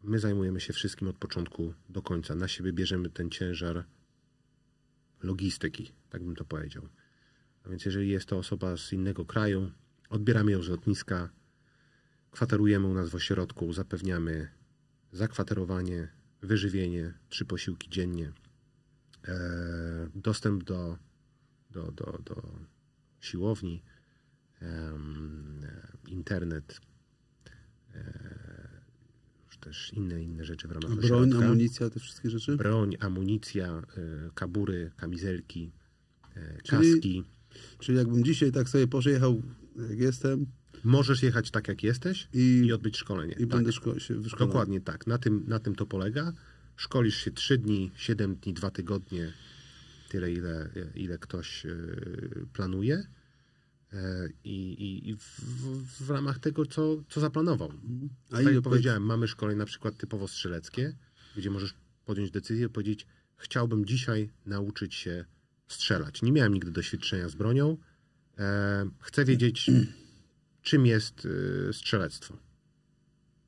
my zajmujemy się wszystkim od początku do końca. Na siebie bierzemy ten ciężar logistyki, tak bym to powiedział. A więc jeżeli jest to osoba z innego kraju, odbieramy ją z lotniska, kwaterujemy u nas w ośrodku, zapewniamy zakwaterowanie, wyżywienie, trzy posiłki dziennie, e, dostęp do, do, do, do siłowni, internet, e, też inne inne rzeczy w ramach A Broń, ośrodka. amunicja, te wszystkie rzeczy? Broń, amunicja, e, kabury, kamizelki, e, czyli, kaski. Czyli jakbym dzisiaj tak sobie pojechał, jak jestem, Możesz jechać tak, jak jesteś i, i odbyć szkolenie. I tak. będę szko- się wyszkolony. Dokładnie tak. Na tym, na tym to polega. Szkolisz się 3 dni, 7 dni, 2 tygodnie, tyle ile, ile ktoś planuje. E, i, i, i w, w, ramach tego, co, co zaplanował. A tak jak powiedziałem, mamy szkolenie na przykład typowo strzeleckie, gdzie możesz podjąć decyzję i powiedzieć, chciałbym dzisiaj nauczyć się strzelać. Nie miałem nigdy doświadczenia z bronią. E, chcę wiedzieć, czym jest e, strzelectwo.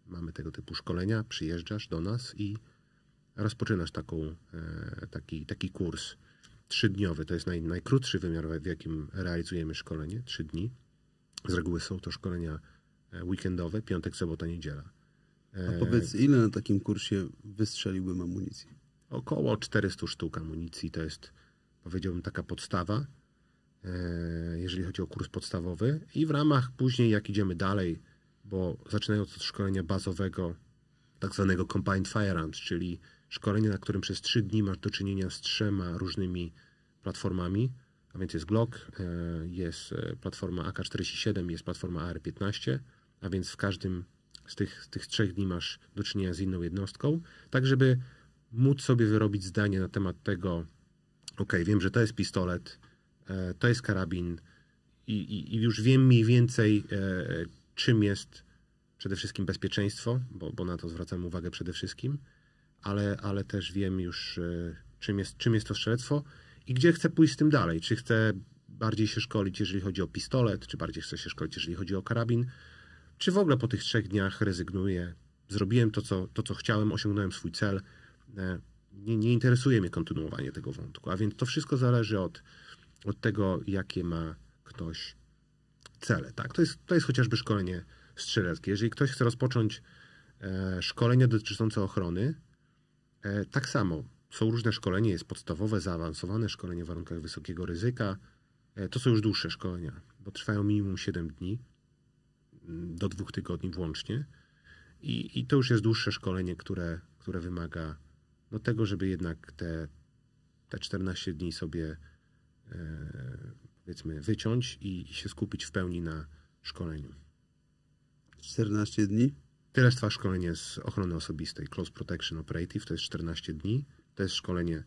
Mamy tego typu szkolenia, przyjeżdżasz do nas i rozpoczynasz taką, e, taki, taki kurs trzydniowy. To jest naj, najkrótszy wymiar, w jakim realizujemy szkolenie, trzy dni. Z reguły są to szkolenia e, weekendowe, piątek, sobota, niedziela. A e, powiedz, ile na takim kursie wystrzeliłbym amunicji? Około 400 sztuk amunicji to jest, powiedziałbym, taka podstawa, e, jeżeli chodzi o kurs podstawowy. I w ramach później, jak idziemy dalej, bo zaczynając od szkolenia bazowego, tak zwanego Combined Firearms, czyli szkolenie, na którym przez trzy dni masz do czynienia z trzema różnymi platformami, a więc jest Glock, e, e, jest platforma AK-47, jest platforma AR-15, a więc w każdym z tych, tych trzech dni masz do czynienia z inną jednostką, tak żeby móc sobie wyrobić zdanie na temat tego, ok, wiem, że to jest pistolet, e, to jest karabin i, i, i już wiem mniej więcej, czym jest przede wszystkim bezpieczeństwo, bo, bo na to zwracam uwagę przede wszystkim, ale, ale też wiem już, czym jest, czym jest to strzelectwo i gdzie chcę pójść z tym dalej. Czy chcę bardziej się szkolić, jeżeli chodzi o pistolet, czy bardziej chcę się szkolić, jeżeli chodzi o karabin, czy w ogóle po tych trzech dniach rezygnuję? Zrobiłem to, co, to, co chciałem, osiągnąłem swój cel. E, nie, nie interesuje mnie kontynuowanie tego wątku. A więc to wszystko zależy od, od tego, jakie ma ktoś cele. Tak? To, jest, to jest chociażby szkolenie strzeleckie. Jeżeli ktoś chce rozpocząć e, szkolenie dotyczące ochrony, e, tak samo są różne szkolenia, jest podstawowe, zaawansowane szkolenie w warunkach wysokiego ryzyka. E, to są już dłuższe szkolenia, bo trwają minimum 7 dni, mm, do dwóch tygodni włącznie. I, i to już jest dłuższe szkolenie, które, które wymaga no, tego, żeby jednak te, te 14 dni sobie e, powiedzmy wyciąć i, i się skupić w pełni na szkoleniu. 14 dni? Tyle trwa szkolenie z ochrony osobistej. Close Protection Operative to jest 14 dni. To jest szkolenie,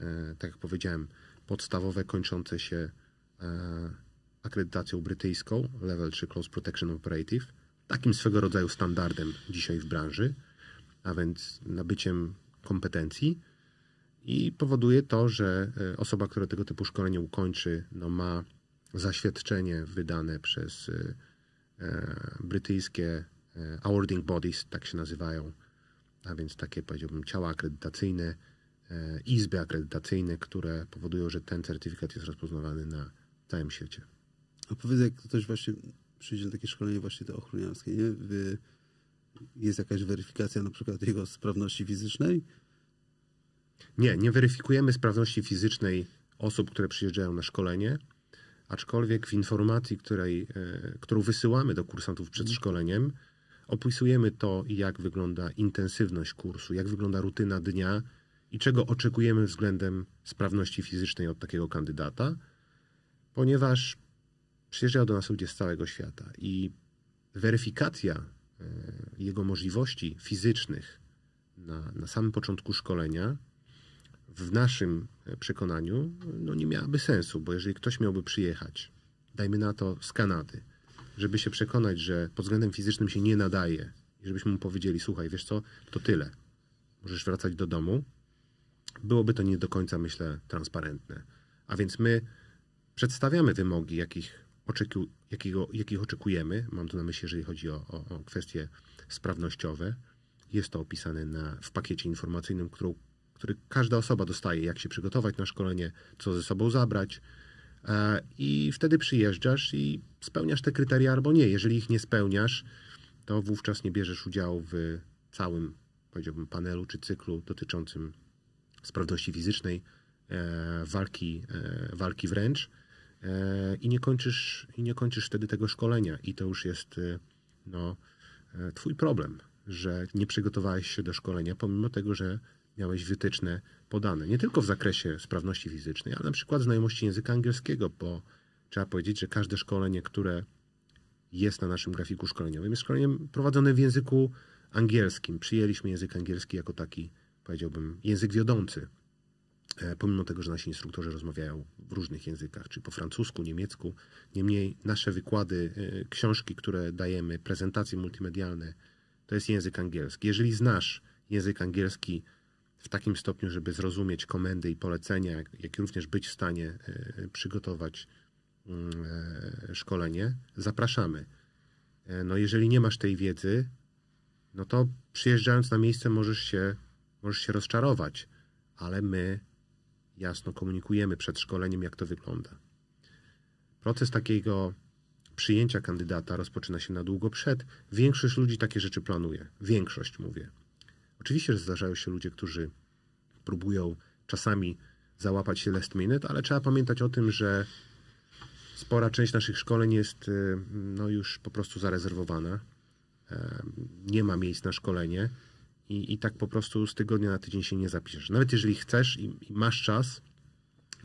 e, tak jak powiedziałem, podstawowe, kończące się e, akredytacją brytyjską, Level 3 Close Protection Operative, takim swego rodzaju standardem dzisiaj w branży, a więc nabyciem kompetencji. I powoduje to, że e, osoba, która tego typu szkolenie ukończy, no ma zaświadczenie wydane przez brytyjskie awarding bodies, tak się nazywają, a więc takie powiedziałbym ciała akredytacyjne, E, izby akredytacyjne, które powodują, że ten certyfikat jest rozpoznawany na całym świecie. A powiedz, jak ktoś właśnie przyjdzie na takie szkolenie właśnie to ochroniarskie, nie? Wy, jest jakaś weryfikacja na przykład jego sprawności fizycznej? Nie, nie weryfikujemy sprawności fizycznej osób, które przyjeżdżają na szkolenie, aczkolwiek w informacji, której, e, którą wysyłamy do kursantów przed mhm. szkoleniem, opisujemy to, jak wygląda intensywność kursu, jak wygląda rutyna dnia, i czego oczekujemy względem sprawności fizycznej od takiego kandydata, ponieważ przyjeżdżają do nas ludzie z całego świata i weryfikacja e, jego możliwości fizycznych na, na samym początku szkolenia w naszym e, przekonaniu no nie miałaby sensu, bo jeżeli ktoś miałby przyjechać, dajmy na to z Kanady, żeby się przekonać, że pod względem fizycznym się nie nadaje i żebyśmy mu powiedzieli, słuchaj, wiesz co, to tyle. Możesz wracać do domu, byłoby to nie do końca, myślę, transparentne. A więc my przedstawiamy wymogi, jakich, oczeku, jakiego, jakich oczekujemy. Mam tu na myśli, jeżeli chodzi o, o, o kwestie sprawnościowe. Jest to opisane na, w pakiecie informacyjnym, który każda osoba dostaje, jak się przygotować na szkolenie, co ze sobą zabrać. E, I wtedy przyjeżdżasz i spełniasz te kryteria albo nie. Jeżeli ich nie spełniasz, to wówczas nie bierzesz udziału w całym, powiedziałbym, panelu czy cyklu dotyczącym sprawności fizycznej, e, walki, e, walki wręcz e, i nie, kończysz, i nie kończysz wtedy tego szkolenia i to już jest no, twój problem, że nie przygotowałeś się do szkolenia, pomimo tego, że miałeś wytyczne podane. Nie tylko w zakresie sprawności fizycznej, ale na przykład znajomości języka angielskiego, bo trzeba powiedzieć, że każde szkolenie, które jest na naszym grafiku szkoleniowym, jest szkoleniem prowadzonym w języku angielskim. Przyjęliśmy język angielski jako taki powiedziałbym, język wiodący. E, pomimo tego, że nasi instruktorzy rozmawiają w różnych językach, czy po francusku, niemiecku, niemniej nasze wykłady, e, książki, które dajemy, prezentacje multimedialne, to jest język angielski. Jeżeli znasz język angielski w takim stopniu, żeby zrozumieć komendy i polecenia, jak również być w stanie e, przygotować mm, szkolenie, zapraszamy. No jeżeli nie masz tej wiedzy, no to przyjeżdżając na miejsce możesz się Możesz się rozczarować, ale my jasno komunikujemy przed szkoleniem, jak to wygląda. Proces takiego przyjęcia kandydata rozpoczyna się na długo przed. Większość ludzi takie rzeczy planuje. Większość, mówię. Oczywiście, że zdarzają się ludzie, którzy próbują czasami załapać się last minute, ale trzeba pamiętać o tym, że spora część naszych szkoleń jest y, no, już po prostu zarezerwowana. E, nie ma miejsc na szkolenie i, i tak po prostu z tygodnia na tydzień się nie zapiszesz. Nawet jeżeli chcesz i, i masz czas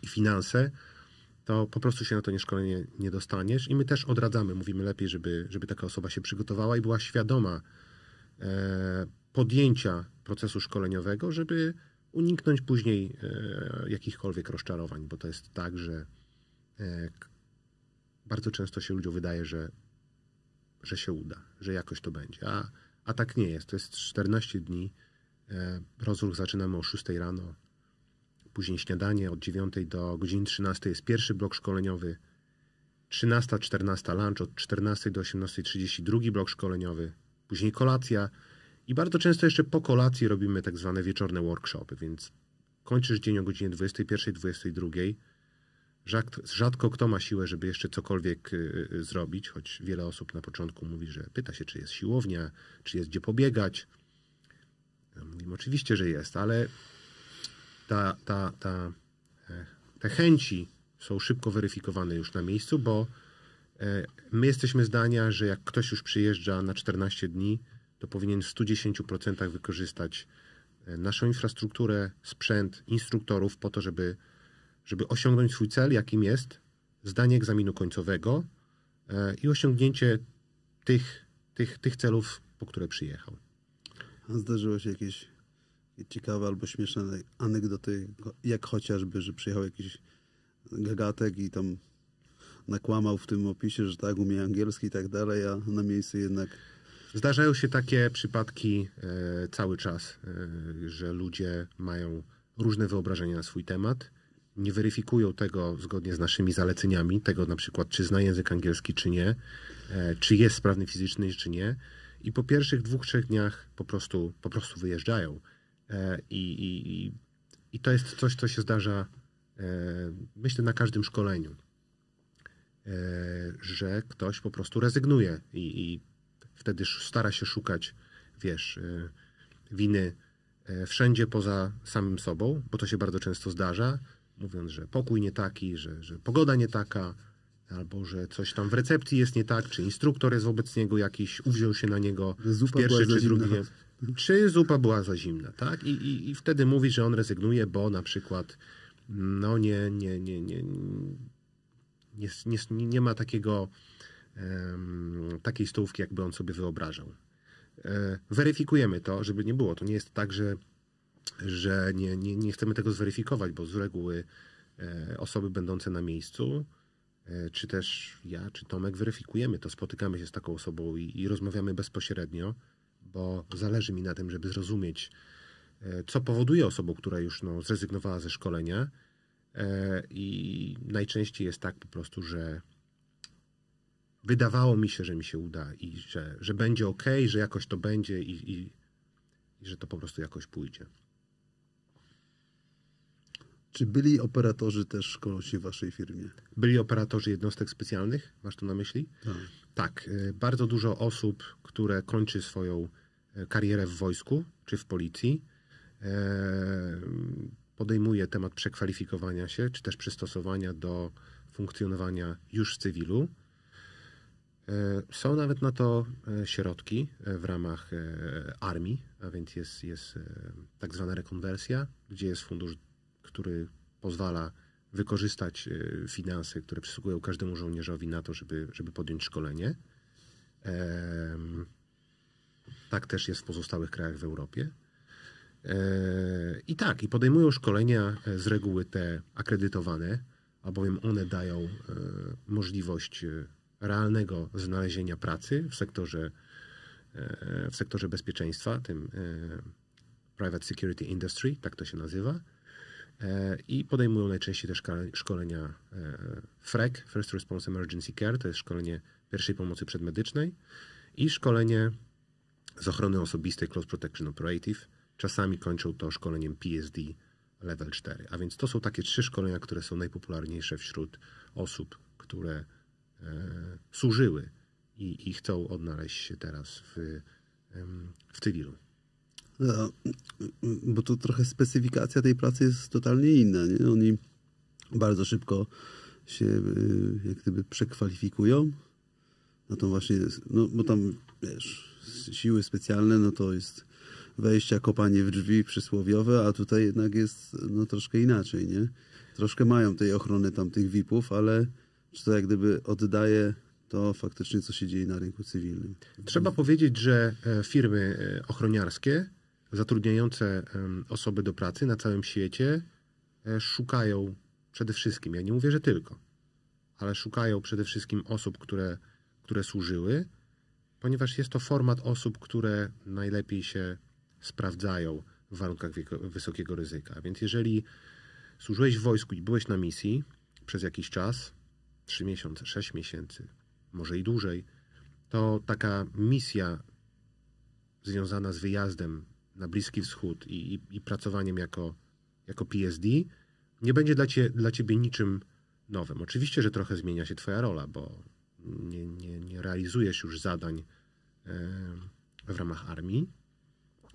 i finanse, to po prostu się na to nie szkolenie nie dostaniesz. I my też odradzamy, mówimy lepiej, żeby, żeby taka osoba się przygotowała i była świadoma e, podjęcia procesu szkoleniowego, żeby uniknąć później e, jakichkolwiek rozczarowań, bo to jest tak, że e, bardzo często się ludziom wydaje, że, że się uda, że jakoś to będzie. A a tak nie jest. To jest 14 dni. E, rozruch zaczynamy o 6 rano, później śniadanie od 9 do godziny 13 jest pierwszy blok szkoleniowy, 13-14 lunch, od 14 do 18.30 drugi blok szkoleniowy, później kolacja i bardzo często jeszcze po kolacji robimy tak zwane wieczorne workshopy, więc kończysz dzień o godzinie 21-22, Rzadko kto ma siłę, żeby jeszcze cokolwiek y, y, zrobić, choć wiele osób na początku mówi, że pyta się, czy jest siłownia, czy jest gdzie pobiegać. No, mówimy oczywiście, że jest, ale ta, ta, ta, e, te chęci są szybko weryfikowane już na miejscu, bo e, my jesteśmy zdania, że jak ktoś już przyjeżdża na 14 dni, to powinien w 110% wykorzystać e, naszą infrastrukturę, sprzęt, instruktorów po to, żeby żeby osiągnąć swój cel, jakim jest zdanie egzaminu końcowego e, i osiągnięcie tych, tych, tych celów, po które przyjechał. A zdarzyło się jakieś ciekawe albo śmieszne anegdoty, jak chociażby, że przyjechał jakiś gagatek i tam nakłamał w tym opisie, że tak, umie angielski i tak dalej, a na miejscu jednak... Zdarzają się takie przypadki e, cały czas, e, że ludzie mają różne wyobrażenia na swój temat nie weryfikują tego zgodnie z naszymi zaleceniami, tego na przykład, czy zna język angielski, czy nie, e, czy jest sprawny fizycznie, czy nie. I po pierwszych dwóch, trzech dniach po prostu, po prostu wyjeżdżają. E, I, i, I to jest coś, co się zdarza, e, myślę, na każdym szkoleniu, że ktoś po prostu rezygnuje i, i wtedy stara się szukać, wiesz, winy wszędzie poza samym sobą, bo to się bardzo często zdarza mówiąc, że pokój nie taki, że, że pogoda nie taka, albo że coś tam w recepcji jest nie tak, czy instruktor jest wobec niego jakiś, uwziął się na niego w pierwszy czy drugi dzień. Czy zupa była za zimna, tak? I, i, I wtedy mówi, że on rezygnuje, bo na przykład no nie, nie, nie, nie, nie, nie, nie, nie ma takiego um, takiej stołówki, jakby on sobie wyobrażał. E, weryfikujemy to, żeby nie było. To nie jest tak, że że nie, nie, nie chcemy tego zweryfikować, bo z reguły e, osoby będące na miejscu, e, czy też ja, czy Tomek, weryfikujemy to, spotykamy się z taką osobą i, i rozmawiamy bezpośrednio, bo zależy mi na tym, żeby zrozumieć, e, co powoduje osobą, która już no, zrezygnowała ze szkolenia. I najczęściej jest tak po prostu, że wydawało mi się, że mi się uda i że, że będzie ok, że jakoś to będzie i, i, i że to po prostu jakoś pójdzie. Czy byli operatorzy też szkolą się w waszej firmie? Byli operatorzy jednostek specjalnych? Masz to na myśli? Tak. tak. E, bardzo dużo osób, które kończy swoją e, karierę w wojsku czy w policji, e, podejmuje temat przekwalifikowania się, czy też przystosowania do funkcjonowania już w cywilu. Są nawet na to środki w ramach armii, a więc jest, jest tak zwana rekonwersja, gdzie jest fundusz który pozwala wykorzystać e, finanse, które przysługują każdemu żołnierzowi na to, żeby, żeby podjąć szkolenie. Tak też jest w pozostałych krajach w Europie. E, I tak, i podejmują szkolenia e, z reguły te akredytowane, albowiem one dają możliwość realnego znalezienia pracy w sektorze, w sektorze bezpieczeństwa, tym private security industry, tak to się nazywa. E, i podejmują najczęściej też szkolenia e, FREC, First Response Emergency Care, to jest szkolenie pierwszej pomocy przedmedycznej i szkolenie z ochrony osobistej Close Protection Operative. Czasami kończą to szkoleniem PSD Level 4. A więc to są takie trzy szkolenia, które są najpopularniejsze wśród osób, które e, służyły i, i chcą odnaleźć się teraz w, w cywilu. E, bo to trochę specyfikacja tej pracy jest totalnie inna. Nie? Oni bardzo szybko się e, jak gdyby przekwalifikują na tą właśnie, no bo tam wiesz, siły specjalne, no to jest wejścia, kopanie w drzwi przysłowiowe, a tutaj jednak jest no troszkę inaczej, nie? Troszkę mają tej ochrony tam tych VIP-ów, ale czy to jak gdyby oddaje to faktycznie, co się dzieje na rynku cywilnym. Trzeba powiedzieć, że e, firmy ochroniarskie zatrudniające osoby do pracy na całym świecie e, szukają przede wszystkim, ja nie mówię, że tylko, ale szukają przede wszystkim osób, które, które służyły, ponieważ jest to format osób, które najlepiej się sprawdzają w warunkach wysokiego ryzyka. Więc jeżeli służyłeś w wojsku i byłeś na misji przez jakiś czas, 3 miesiące, 6 miesięcy, może i dłużej, to taka misja związana z wyjazdem na Bliski Wschód i, i, i pracowaniem jako, jako PSD, nie będzie dla, cie, dla ciebie niczym nowym. Oczywiście, że trochę zmienia się twoja rola, bo nie, nie, nie realizujesz już zadań e, w ramach armii,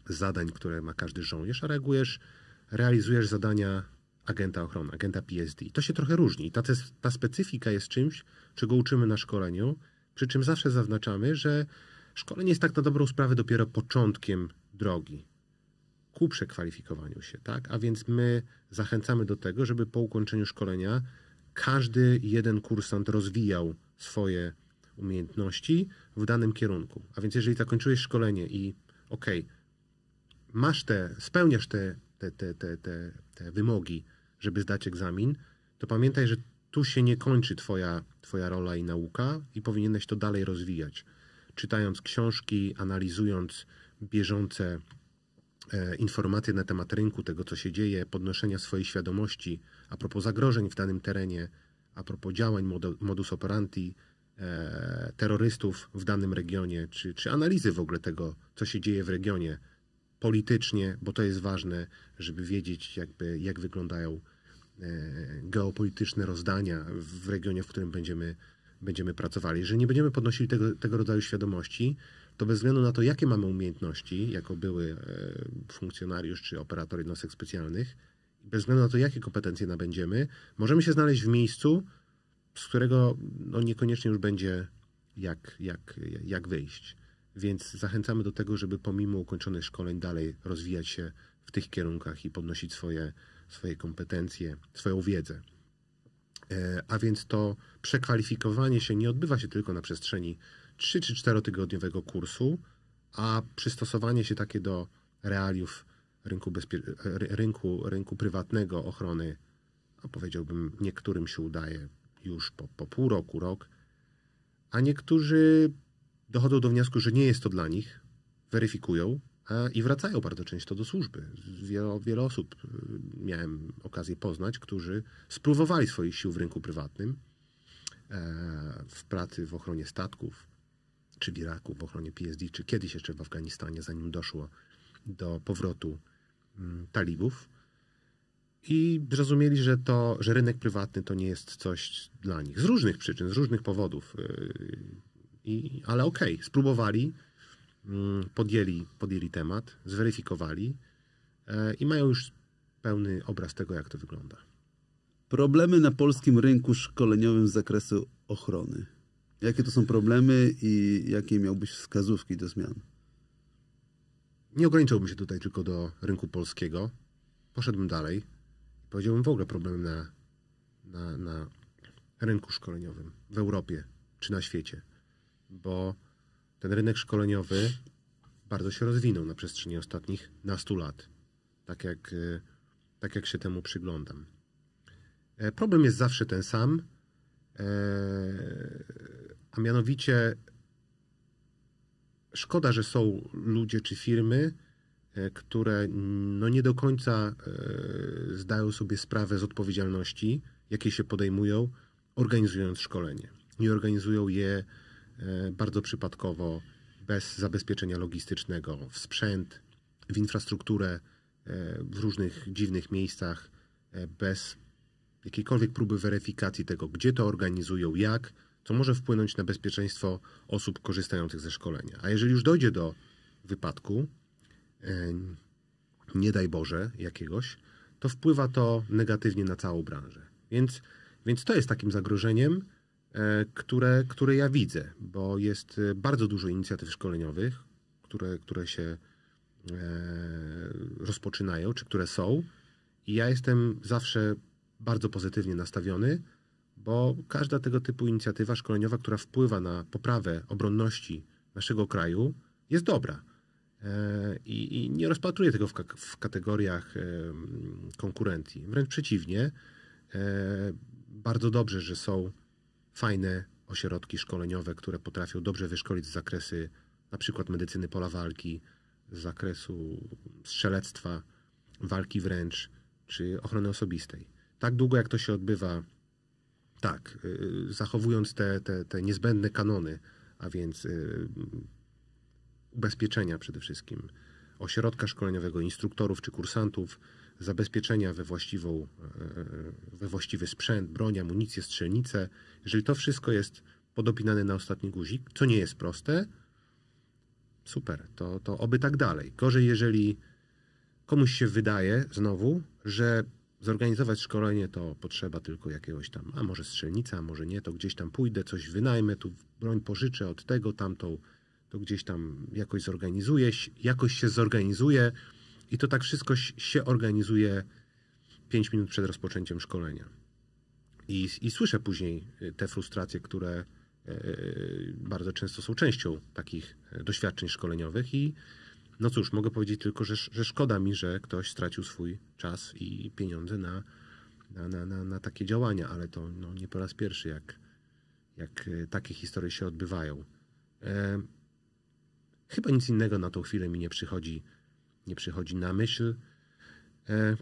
zadań, które ma każdy żołnierz, a reagujesz, realizujesz zadania agenta ochrony, agenta PSD. I to się trochę różni. ta, ta specyfika jest czymś, czego uczymy na szkoleniu, przy czym zawsze zaznaczamy, że szkolenie jest tak na dobrą sprawę dopiero początkiem drogi ku przekwalifikowaniu się, tak? A więc my zachęcamy do tego, żeby po ukończeniu szkolenia każdy jeden kursant rozwijał swoje umiejętności w danym kierunku. A więc jeżeli zakończyłeś szkolenie i okej, okay, masz te, spełniasz te, te, te, te, te, te wymogi, żeby zdać egzamin, to pamiętaj, że tu się nie kończy twoja, twoja rola i nauka i powinieneś to dalej rozwijać. Czytając książki, analizując bieżące E, informacje na temat rynku, tego co się dzieje, podnoszenia swojej świadomości a propos zagrożeń w danym terenie, a propos działań modus operandi e, terrorystów w danym regionie, czy, czy analizy w ogóle tego, co się dzieje w regionie politycznie, bo to jest ważne, żeby wiedzieć jakby, jak wyglądają e, geopolityczne rozdania w regionie, w którym będziemy, będziemy pracowali. Jeżeli nie będziemy podnosili tego, tego rodzaju świadomości, to bez względu na to, jakie mamy umiejętności, jako były e, funkcjonariusz czy operator jednostek specjalnych, bez względu na to, jakie kompetencje nabędziemy, możemy się znaleźć w miejscu, z którego no, niekoniecznie już będzie jak, jak, jak wyjść. Więc zachęcamy do tego, żeby pomimo ukończonych szkoleń dalej rozwijać się w tych kierunkach i podnosić swoje, swoje kompetencje, swoją wiedzę. E, a więc to przekwalifikowanie się nie odbywa się tylko na przestrzeni 3 czy 4 tygodniowego kursu, a przystosowanie się takie do realiów rynku, bezpie- rynku, rynku prywatnego ochrony, a powiedziałbym niektórym się udaje już po, po pół roku, rok, a niektórzy dochodzą do wniosku, że nie jest to dla nich, weryfikują a, i wracają bardzo często do służby. Wiele, wiele osób y, miałem okazję poznać, którzy spróbowali swoich sił w rynku prywatnym, e, w pracy w ochronie statków, czy w Iraku w ochronie PSD, czy kiedyś jeszcze w Afganistanie, zanim doszło do powrotu mm, talibów. I zrozumieli, że, to, że rynek prywatny to nie jest coś dla nich. Z różnych przyczyn, z różnych powodów. Yy, I, ale okej, okay, spróbowali, mm, podjęli, podjęli temat, zweryfikowali e, i mają już pełny obraz tego, jak to wygląda. Problemy na polskim rynku szkoleniowym z zakresu ochrony. Jakie to są problemy i jakie miałbyś wskazówki do zmian? Nie ograniczałbym się tutaj tylko do rynku polskiego. Poszedłbym dalej. Powiedziałbym w ogóle problem na, na, na rynku szkoleniowym w Europie czy na świecie, bo ten rynek szkoleniowy bardzo się rozwinął na przestrzeni ostatnich nastu lat, tak jak, y, tak jak się temu przyglądam. E, problem jest zawsze ten sam. E, a mianowicie szkoda, że są ludzie czy firmy, e, które no nie do końca e, zdają sobie sprawę z odpowiedzialności, jakie się podejmują, organizując szkolenie. Nie organizują je e, bardzo przypadkowo, bez zabezpieczenia logistycznego, w sprzęt, w infrastrukturę, w różnych dziwnych miejscach, bez jakiejkolwiek próby weryfikacji tego, gdzie to organizują, jak, co może wpłynąć na bezpieczeństwo osób korzystających ze szkolenia. A jeżeli już dojdzie do wypadku, e, nie daj Boże jakiegoś, to wpływa to negatywnie na całą branżę. Więc, więc to jest takim zagrożeniem, e, które, które ja widzę, bo jest e, bardzo dużo inicjatyw szkoleniowych, które, które się rozpoczynają, czy które są. I ja jestem zawsze bardzo pozytywnie nastawiony, bo każda tego typu inicjatywa szkoleniowa, która wpływa na poprawę obronności naszego kraju, jest dobra. E, I, i nie rozpatruję tego w, w kategoriach konkurencji. Wręcz przeciwnie, e, bardzo dobrze, że są fajne ośrodki szkoleniowe, które potrafią dobrze wyszkolić z zakresy na przykład medycyny pola walki, z zakresu strzelectwa, walki wręcz, czy ochrony osobistej. Tak długo jak to się odbywa tak, y, y, zachowując te, te, te niezbędne kanony, a więc y, ubezpieczenia przede wszystkim, ośrodka szkoleniowego, instruktorów czy kursantów, zabezpieczenia we, właściwą, we właściwy sprzęt, broń, amunicję, strzelnice. Jeżeli to wszystko jest podopinane na ostatni guzik, co nie jest proste, super, to, to oby tak dalej. Gorzej, jeżeli komuś się wydaje znowu, że zorganizować szkolenie to potrzeba tylko jakiegoś tam, a może strzelnica, a może nie, to gdzieś tam pójdę, coś wynajmę, tu broń pożyczę od tego, tamtą, to gdzieś tam jakoś zorganizuję, jakoś się zorganizuje i to tak wszystko się organizuje 5 minut przed rozpoczęciem szkolenia. I, i słyszę później y, te frustracje, które y, y, bardzo często są częścią takich doświadczeń szkoleniowych i no cóż, mogę powiedzieć tylko, że, że szkoda mi, że ktoś stracił swój czas i pieniądze na, na, na, na, na takie działania, ale to no, nie po raz pierwszy, jak, jak e, takie historie się odbywają. E, chyba nic innego na tą chwilę mi nie przychodzi, nie przychodzi na myśl. E,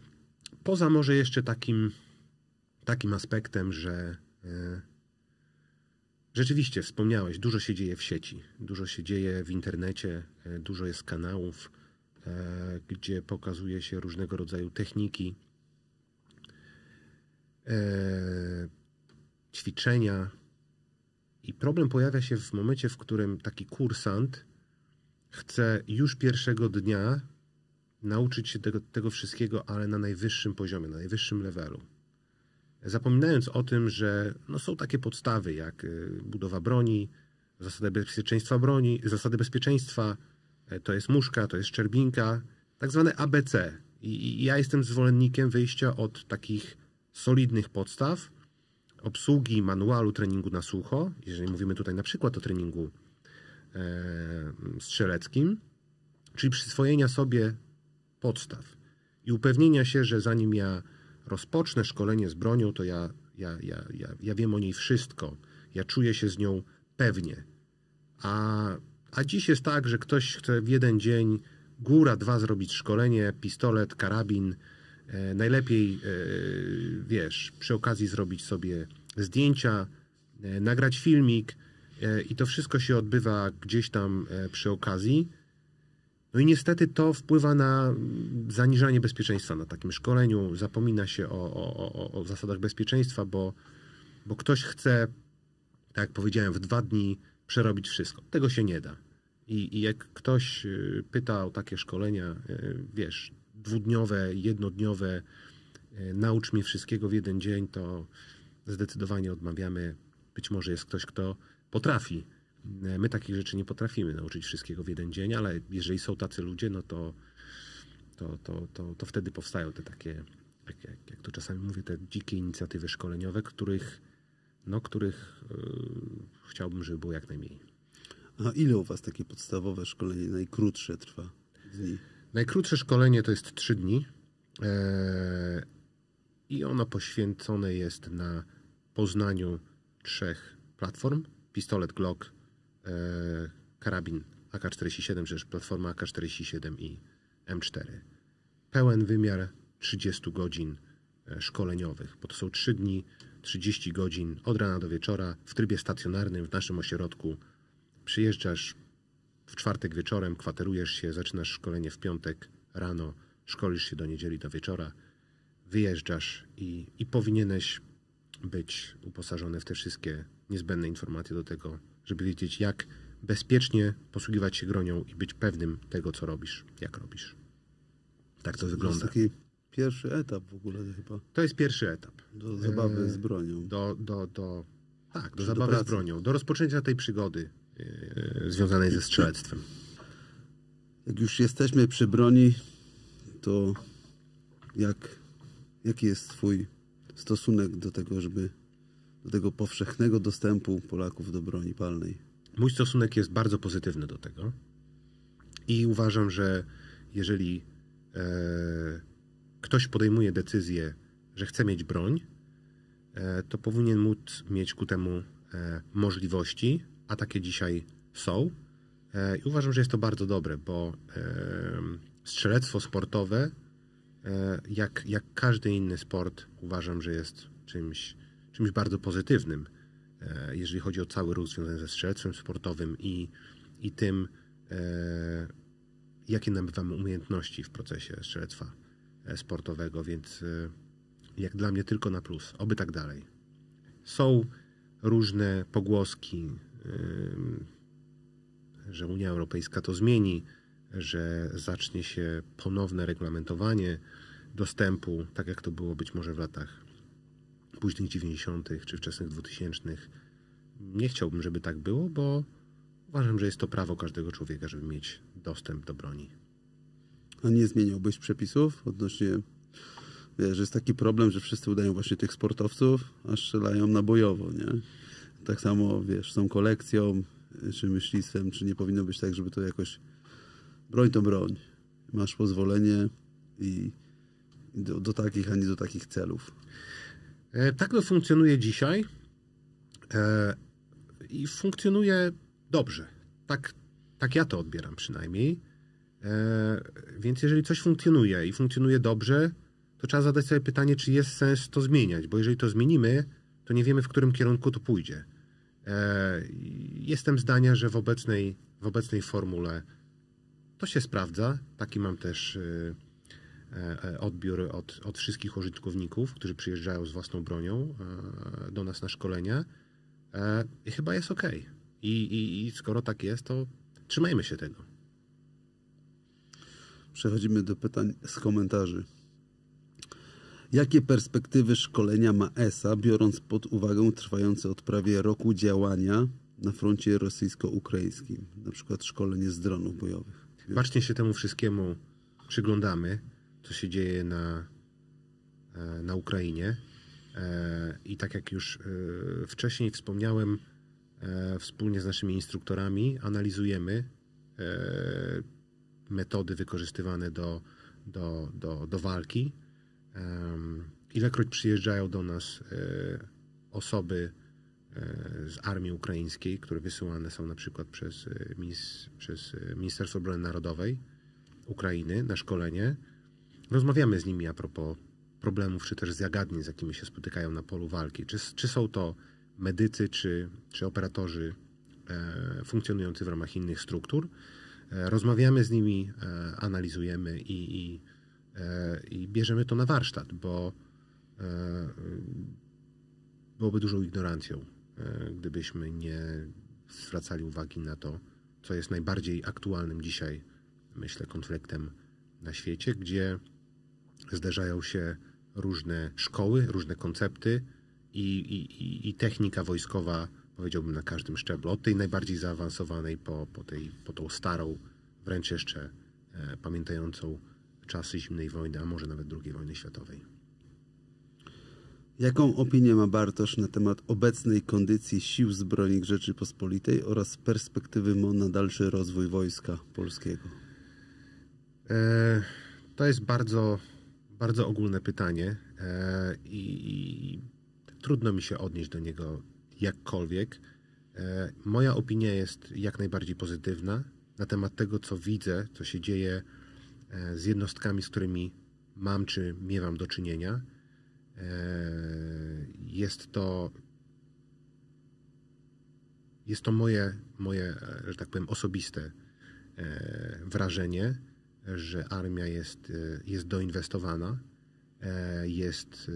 poza może jeszcze takim, takim aspektem, że e, Rzeczywiście, wspomniałeś, dużo się dzieje w sieci, dużo się dzieje w internecie, e, dużo jest kanałów, e, gdzie pokazuje się różnego rodzaju techniki, e, ćwiczenia. I problem pojawia się w momencie, w którym taki kursant chce już pierwszego dnia nauczyć się tego, tego wszystkiego, ale na najwyższym poziomie, na najwyższym levelu zapominając o tym, że no, są takie podstawy jak y, budowa broni, zasady bezpieczeństwa broni, zasady bezpieczeństwa, e, to jest muszka, to jest szczerbinka, tak zwane ABC. I, I, ja jestem zwolennikiem wyjścia od takich solidnych podstaw, obsługi manualu treningu na sucho, jeżeli mówimy tutaj na przykład o treningu e, strzeleckim, czyli przyswojenia sobie podstaw i upewnienia się, że zanim ja rozpocznę szkolenie z bronią, to ja, ja, ja, ja, ja wiem o niej wszystko. Ja czuję się z nią pewnie. A, a dziś jest tak, że ktoś chce w jeden dzień góra dwa zrobić szkolenie, pistolet, karabin. E, najlepiej, e, wiesz, przy okazji zrobić sobie zdjęcia, e, nagrać filmik e, i to wszystko się odbywa gdzieś tam e, przy okazji no i niestety to wpływa na zaniżanie bezpieczeństwa na takim szkoleniu. Zapomina się o, o, o, o zasadach bezpieczeństwa, bo, bo ktoś chce, tak jak powiedziałem, w dwa dni przerobić wszystko. Tego się nie da. I, i jak ktoś y, pyta o takie szkolenia, y, wiesz, dwudniowe, jednodniowe, y, naucz mnie wszystkiego w jeden dzień, to zdecydowanie odmawiamy. Być może jest ktoś, kto potrafi E, my takich rzeczy nie potrafimy nauczyć wszystkiego w jeden dzień, ale jeżeli są tacy ludzie, no to, to, to, to, to wtedy powstają te takie, jak, jak, jak to czasami mówię, te dzikie inicjatywy szkoleniowe, których, no, których yy, chciałbym, żeby było jak najmniej. A ile u Was takie podstawowe szkolenie najkrótsze trwa dni? Najkrótsze szkolenie to jest 3 dni e, i ono poświęcone jest na poznaniu trzech platform. Pistolet Glock, E, karabin AK-47, przecież platforma AK-47 i M4. Pełen wymiar 30 godzin e, szkoleniowych, bo to są 3 dni, 30 godzin od rana do wieczora w trybie stacjonarnym w naszym ośrodku. Przyjeżdżasz w czwartek wieczorem, kwaterujesz się, zaczynasz szkolenie w piątek rano, szkolisz się do niedzieli do wieczora, wyjeżdżasz i, i powinieneś być uposażony w te wszystkie niezbędne informacje do tego, żeby wiedzieć, jak bezpiecznie posługiwać się bronią i być pewnym tego, co robisz, jak robisz. Tak to, to wygląda. To jest taki pierwszy etap w ogóle chyba. To jest pierwszy etap. Do zabawy e, z bronią. Do, do, do, tak, do Czy zabawy do z bronią, do rozpoczęcia tej przygody yy, związanej ze strzelectwem. Jak już jesteśmy przy broni, to jak, jaki jest Twój stosunek do tego, żeby do tego powszechnego dostępu Polaków do broni palnej. Mój stosunek jest bardzo pozytywny do tego i uważam, że jeżeli e, ktoś podejmuje decyzję, że chce mieć broń, e, to powinien móc mieć ku temu e, możliwości, a takie dzisiaj są. E, I uważam, że jest to bardzo dobre, bo e, strzelectwo sportowe, e, jak, jak każdy inny sport, uważam, że jest czymś czymś bardzo pozytywnym, e, jeżeli chodzi o cały ruch związany ze strzelectwem sportowym i, i tym, e, jakie nabywamy umiejętności w procesie strzelectwa e, sportowego, więc jak dla mnie tylko na plus, oby tak dalej. Są różne pogłoski, że Unia Europejska to zmieni, że zacznie się ponowne reglamentowanie dostępu, tak jak to było być może w latach późnych 90. czy wczesnych 2000. Nie chciałbym, żeby tak było, bo uważam, że jest to prawo każdego człowieka, żeby mieć dostęp do broni. A nie zmieniałbyś przepisów odnośnie. Wiesz, jest taki problem, że wszyscy udają właśnie tych sportowców, a strzelają nabojowo, nie? Tak samo, wiesz, są kolekcją, czy myślistwem, czy nie powinno być tak, żeby to jakoś broń to broń. Masz pozwolenie i do, do takich, a nie do takich celów. E, tak to funkcjonuje dzisiaj e, i funkcjonuje dobrze. Tak, tak ja to odbieram przynajmniej. E, więc jeżeli coś funkcjonuje i funkcjonuje dobrze, to trzeba zadać sobie pytanie, czy jest sens to zmieniać, bo jeżeli to zmienimy, to nie wiemy, w którym kierunku to pójdzie. Jestem zdania, że w obecnej, w obecnej formule to się sprawdza. Taki mam też E, e, odbiór od, od wszystkich użytkowników, którzy przyjeżdżają z własną bronią e, do nas na szkolenia, chyba jest ok. I, i, I skoro tak jest, to trzymajmy się tego. Przechodzimy do pytań z komentarzy. Jakie perspektywy szkolenia ma ESA, biorąc pod uwagę trwające od prawie roku działania na froncie rosyjsko-ukraińskim, na przykład szkolenie z dronów bojowych? Bacznie się temu wszystkiemu przyglądamy co się dzieje na, e, na Ukrainie. E, I tak jak już e, wcześniej wspomniałem, wspólnie z naszymi instruktorami analizujemy metody wykorzystywane do, do, do, do walki. Ilekroć przyjeżdżają do nas osoby z armii ukraińskiej, które wysyłane są na przykład przez, przez Ministerstwo Obrony Narodowej Ukrainy na szkolenie, rozmawiamy z nimi a propos problemów, czy też zagadnień, z jakimi się spotykają na polu walki. Czy, czy są to medycy, czy, czy operatorzy e, funkcjonujący w ramach innych struktur. E, rozmawiamy z nimi, e, analizujemy i, i, e, i, bierzemy to na warsztat, bo e, byłoby dużą ignorancją, e, gdybyśmy nie zwracali uwagi na to, co jest najbardziej aktualnym dzisiaj, myślę, konfliktem na świecie, gdzie zderzają się różne szkoły, różne koncepty i, i, i technika wojskowa, powiedziałbym, na każdym szczeblu. Od tej najbardziej zaawansowanej po, po, tej, po tą starą, wręcz jeszcze e, pamiętającą czasy zimnej wojny, a może nawet II wojny światowej. Jaką opinię ma Bartosz na temat obecnej kondycji sił zbrojnych Rzeczypospolitej oraz perspektywy MON na dalszy rozwój wojska polskiego? E, to jest bardzo bardzo ogólne pytanie e, i, trudno mi się odnieść do niego jakkolwiek. E, moja opinia jest jak najbardziej pozytywna na temat tego, co widzę, co się dzieje e, z jednostkami, z którymi mam czy miewam do czynienia. Jest to jest to moje, moje, że tak powiem, osobiste wrażenie że armia jest, e, jest doinwestowana, e, jest,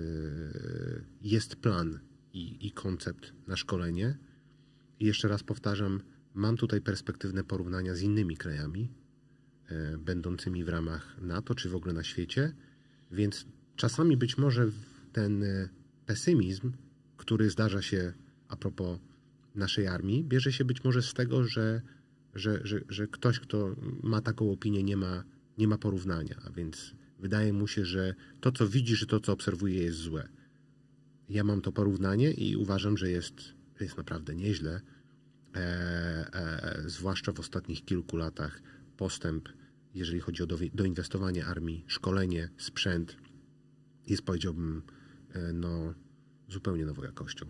e, jest plan i, i koncept na szkolenie. I jeszcze raz powtarzam, mam tutaj perspektywne porównania z innymi krajami, będącymi w ramach NATO czy w ogóle na świecie, więc czasami być może ten pesymizm, który zdarza się a propos naszej armii, bierze się być może z tego, że, że, że, że ktoś, kto ma taką opinię, nie ma nie ma porównania, a więc wydaje mu się, że to, co widzi, że to, co obserwuje, jest złe. Ja mam to porównanie i uważam, że jest, jest naprawdę nieźle. E, e, zwłaszcza w ostatnich kilku latach postęp, jeżeli chodzi o do, doinwestowanie armii, szkolenie, sprzęt, jest powiedziałbym e, no, zupełnie nową jakością.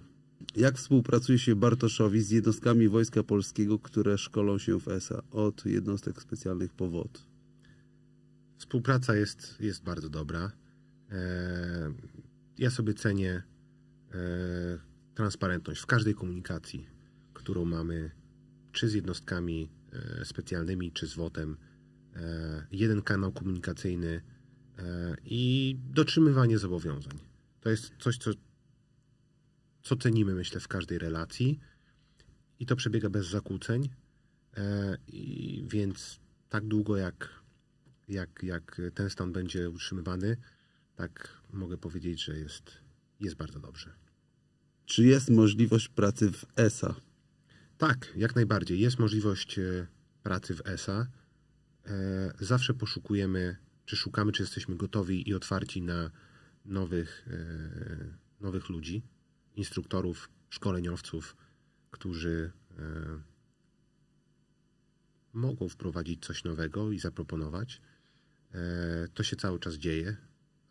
Jak współpracuje się Bartoszowi z jednostkami Wojska Polskiego, które szkolą się w ESA od jednostek specjalnych powodów? Współpraca jest, jest bardzo dobra. E, ja sobie cenię e, transparentność w każdej komunikacji, którą mamy, czy z jednostkami e, specjalnymi, czy z wotem, em Jeden kanał komunikacyjny i dotrzymywanie zobowiązań. To jest coś, co, co cenimy, myślę, w każdej relacji i to przebiega bez zakłóceń. I więc tak długo jak jak, jak ten stan będzie utrzymywany, tak mogę powiedzieć, że jest, jest bardzo dobrze. Czy jest możliwość pracy w ESA? Tak, jak najbardziej. Jest możliwość e, pracy w ESA. E, zawsze poszukujemy, czy szukamy, czy jesteśmy gotowi i otwarci na nowych, e, nowych ludzi, instruktorów, szkoleniowców, którzy mogą wprowadzić coś nowego i zaproponować. E, to się cały czas dzieje,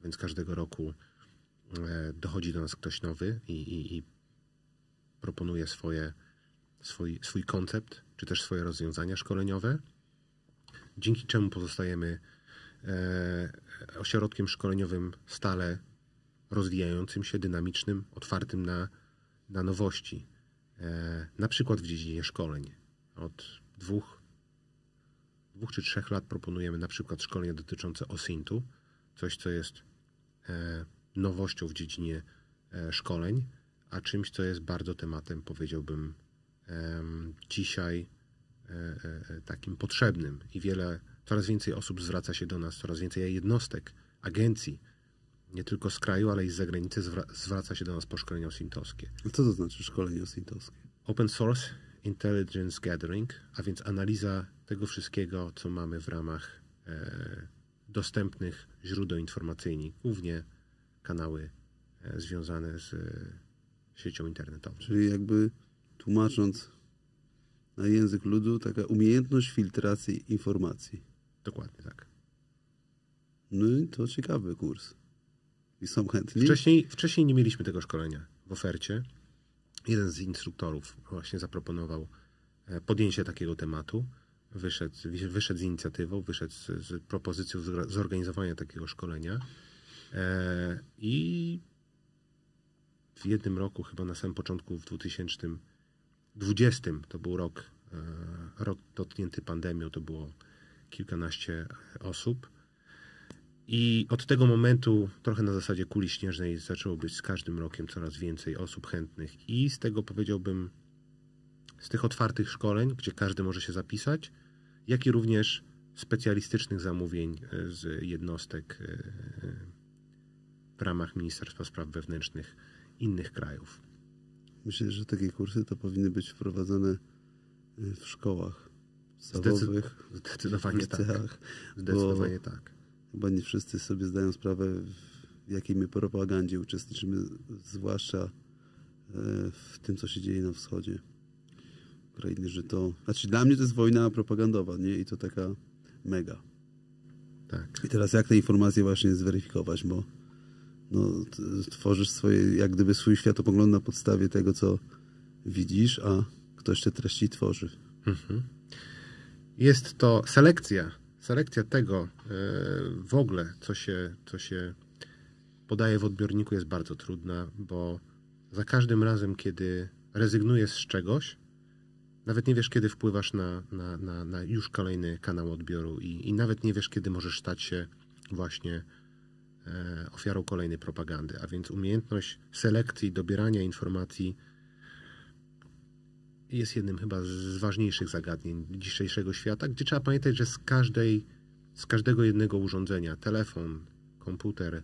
więc każdego roku e, dochodzi do nas ktoś nowy i, i, i proponuje swoje, swój, swój koncept, czy też swoje rozwiązania szkoleniowe, dzięki czemu pozostajemy e, ośrodkiem szkoleniowym stale rozwijającym się, dynamicznym, otwartym na, na nowości. Na przykład w dziedzinie szkoleń. Od dwóch dwóch czy trzech lat proponujemy na przykład szkolenie dotyczące OSINT-u, coś, co jest e, nowością w dziedzinie e, szkoleń, a czymś, co jest bardzo tematem, powiedziałbym, dzisiaj e, takim potrzebnym i wiele, coraz więcej osób zwraca się do nas, coraz więcej jednostek, agencji, nie tylko z kraju, ale i z zagranicy zwraca się do nas po szkoleniu osintowskie. A co to znaczy szkolenie osintowskie? Open source Intelligence Gathering, a więc analiza tego wszystkiego, co mamy w ramach e, dostępnych źródeł informacyjnych, głównie kanały e, związane z e, siecią internetową. Czyli jakby tłumacząc na język ludu, taka umiejętność filtracji informacji. Dokładnie tak. No i to ciekawy kurs. I są chętni. Wcześniej, wcześniej nie mieliśmy tego szkolenia w ofercie jeden z instruktorów właśnie zaproponował e, podjęcie takiego tematu. Wyszedł, wyszedł z inicjatywą, wyszedł z, z propozycją zorganizowania takiego szkolenia. E, I w jednym roku, chyba na samym początku, w 2020, to był rok, e, rok dotknięty pandemią, to było kilkanaście osób. I od tego momentu, trochę na zasadzie kuli śnieżnej, zaczęło być z każdym rokiem coraz więcej osób chętnych. I z tego powiedziałbym, z tych otwartych szkoleń, gdzie każdy może się zapisać, jak i również specjalistycznych zamówień e, z jednostek e, w ramach Ministerstwa Spraw Wewnętrznych innych krajów. Myślę, że takie kursy to powinny być wprowadzane e, w szkołach podstawowych, zdecydowanie w tak. Zdecydowanie tak. Chyba nie wszyscy sobie zdają sprawę, w jakiej my propagandzie uczestniczymy, zwłaszcza e, w tym, co się dzieje na wschodzie Ukrainy, że to... Znaczy dla mnie to jest wojna propagandowa, nie? I to taka mega. Tak. I teraz jak te informacje właśnie zweryfikować, bo no, tworzysz swoje, jak gdyby swój światopogląd na podstawie tego, co widzisz, a ktoś te treści tworzy. Mhm. Jest to selekcja selekcja tego e, w ogóle, co się, co się podaje w odbiorniku, jest bardzo trudna, bo za każdym razem, kiedy rezygnujesz z czegoś, nawet nie wiesz, kiedy wpływasz na, na, na, na już kolejny kanał odbioru i, i, nawet nie wiesz, kiedy możesz stać się właśnie e, ofiarą kolejnej propagandy. A więc umiejętność selekcji, dobierania informacji, jest jednym chyba z ważniejszych zagadnień dzisiejszego świata, gdzie trzeba pamiętać, że z, każdej, z każdego jednego urządzenia, telefon, komputer,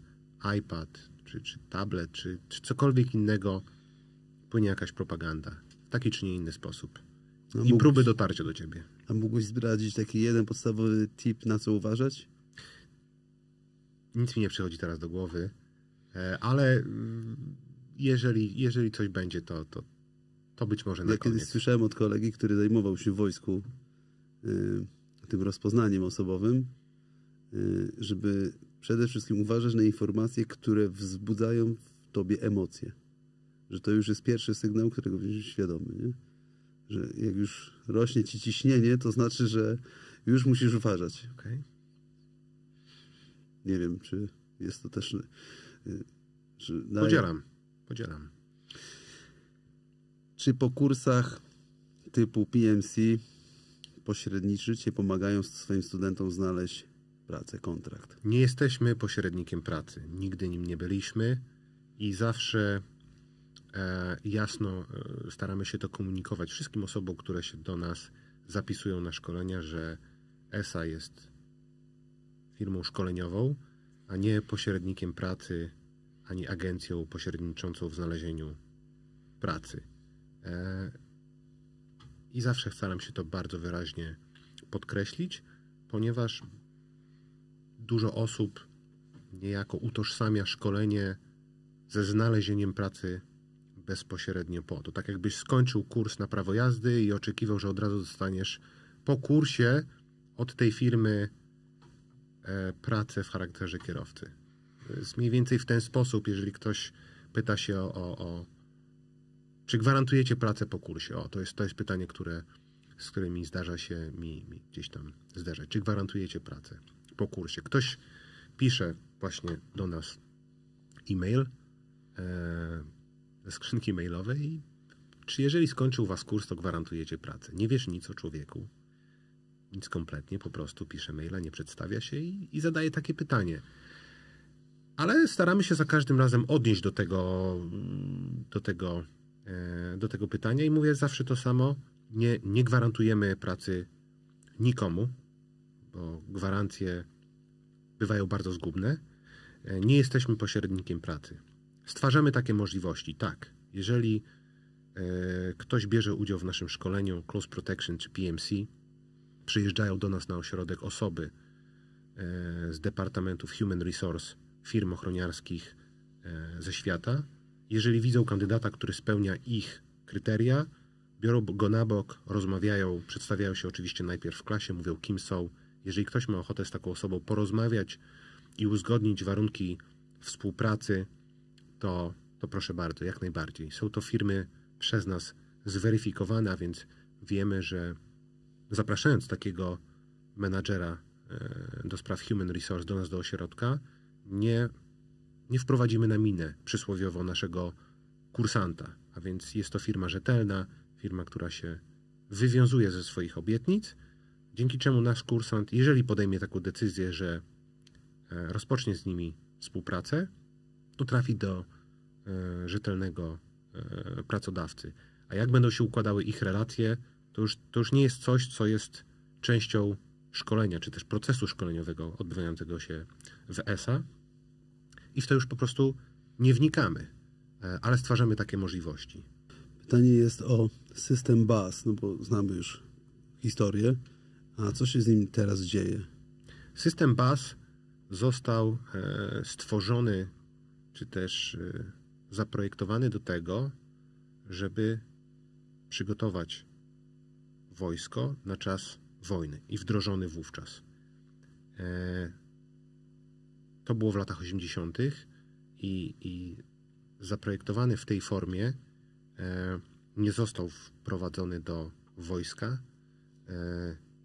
iPad, czy, czy tablet, czy, czy cokolwiek innego, płynie jakaś propaganda w taki czy nie inny sposób. No, I mógłbyś, próby dotarcia do ciebie. A mógłbyś zdradzić taki jeden podstawowy tip, na co uważać? Nic mi nie przychodzi teraz do głowy, e, ale mm, jeżeli, jeżeli coś będzie, to, to, to być może na Ja koniec. kiedyś słyszałem od kolegi, który zajmował się w wojsku y, tym rozpoznaniem osobowym, y, żeby przede wszystkim uważać na informacje, które wzbudzają w tobie emocje. Że to już jest pierwszy sygnał, którego będziesz świadomy. Nie? Że jak już rośnie ci ciśnienie, to znaczy, że już musisz uważać. Okay. Nie wiem, czy jest to też. Czy Podzielam. Podzielam. Czy po kursach typu PMC pośredniczycie, pomagają swoim studentom znaleźć pracę, kontrakt? Nie jesteśmy pośrednikiem pracy. Nigdy nim nie byliśmy i zawsze e, jasno e, staramy się to komunikować wszystkim osobom, które się do nas zapisują na szkolenia, że ESA jest firmą szkoleniową, a nie pośrednikiem pracy ani agencją pośredniczącą w znalezieniu pracy. E, I zawsze staram się to bardzo wyraźnie podkreślić, ponieważ dużo osób niejako utożsamia szkolenie ze znalezieniem pracy bezpośrednio po. To tak jakbyś skończył kurs na prawo jazdy i oczekiwał, że od razu dostaniesz po kursie od tej firmy e, pracę w charakterze kierowcy. jest mniej więcej w ten sposób, jeżeli ktoś pyta się o, o czy gwarantujecie pracę po kursie? O, to jest, to jest pytanie, które, z którymi zdarza się mi, mi gdzieś tam zderzać. Czy gwarantujecie pracę po kursie? Ktoś pisze właśnie do nas e-mail e, ze skrzynki mailowej. Czy jeżeli skończył was kurs, to gwarantujecie pracę? Nie wiesz nic o człowieku. Nic kompletnie, po prostu pisze maila, nie przedstawia się i, i zadaje takie pytanie ale staramy się za każdym razem odnieść do tego, do tego E, do tego pytania i mówię zawsze to samo. Nie, nie gwarantujemy pracy nikomu, bo gwarancje bywają bardzo zgubne. E, nie jesteśmy pośrednikiem pracy. Stwarzamy takie możliwości, tak. Jeżeli e, ktoś bierze udział w naszym szkoleniu Close Protection czy PMC, przyjeżdżają do nas na ośrodek osoby z departamentów Human Resource, firm ochroniarskich ze świata, jeżeli widzą kandydata, który spełnia ich kryteria, biorą go na bok, rozmawiają, przedstawiają się oczywiście najpierw w klasie, mówią kim są. Jeżeli ktoś ma ochotę z taką osobą porozmawiać i uzgodnić warunki współpracy, to, to proszę bardzo, jak najbardziej. Są to firmy przez nas zweryfikowane, a więc wiemy, że zapraszając takiego menadżera e, do spraw human resource do nas do ośrodka, nie nie wprowadzimy na minę przysłowiowo naszego kursanta. A więc jest to firma rzetelna, firma, która się wywiązuje ze swoich obietnic, dzięki czemu nasz kursant, jeżeli podejmie taką decyzję, że e, rozpocznie z nimi współpracę, to trafi do e, rzetelnego e, pracodawcy. A jak będą się układały ich relacje, to już, to już nie jest coś, co jest częścią szkolenia, czy też procesu szkoleniowego odbywającego się w ESA, i w to już po prostu nie wnikamy, e, ale stwarzamy takie możliwości. Pytanie jest o system BAS, no bo znamy już historię. A co się z nim teraz dzieje? System BAS został e, stworzony, czy też e, zaprojektowany do tego, żeby przygotować wojsko na czas wojny i wdrożony wówczas. To było w latach 80. I, i zaprojektowany w tej formie e, nie został wprowadzony do wojska e,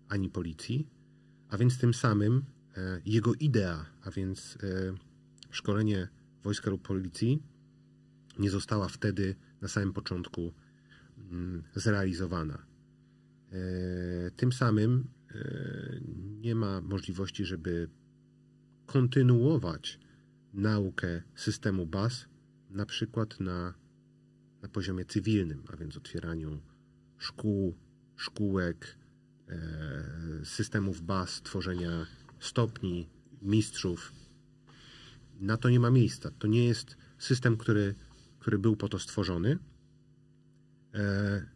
ani policji, a więc tym samym e, jego idea, a więc szkolenie wojska lub policji nie została wtedy na samym początku mm, zrealizowana. Tym samym nie ma możliwości, żeby kontynuować naukę systemu baz, na przykład na, na poziomie cywilnym, a więc otwieraniu szkół, szkółek, e, systemów baz, tworzenia stopni, mistrzów. Na to nie ma miejsca. To nie jest system, który, który był po to stworzony. E,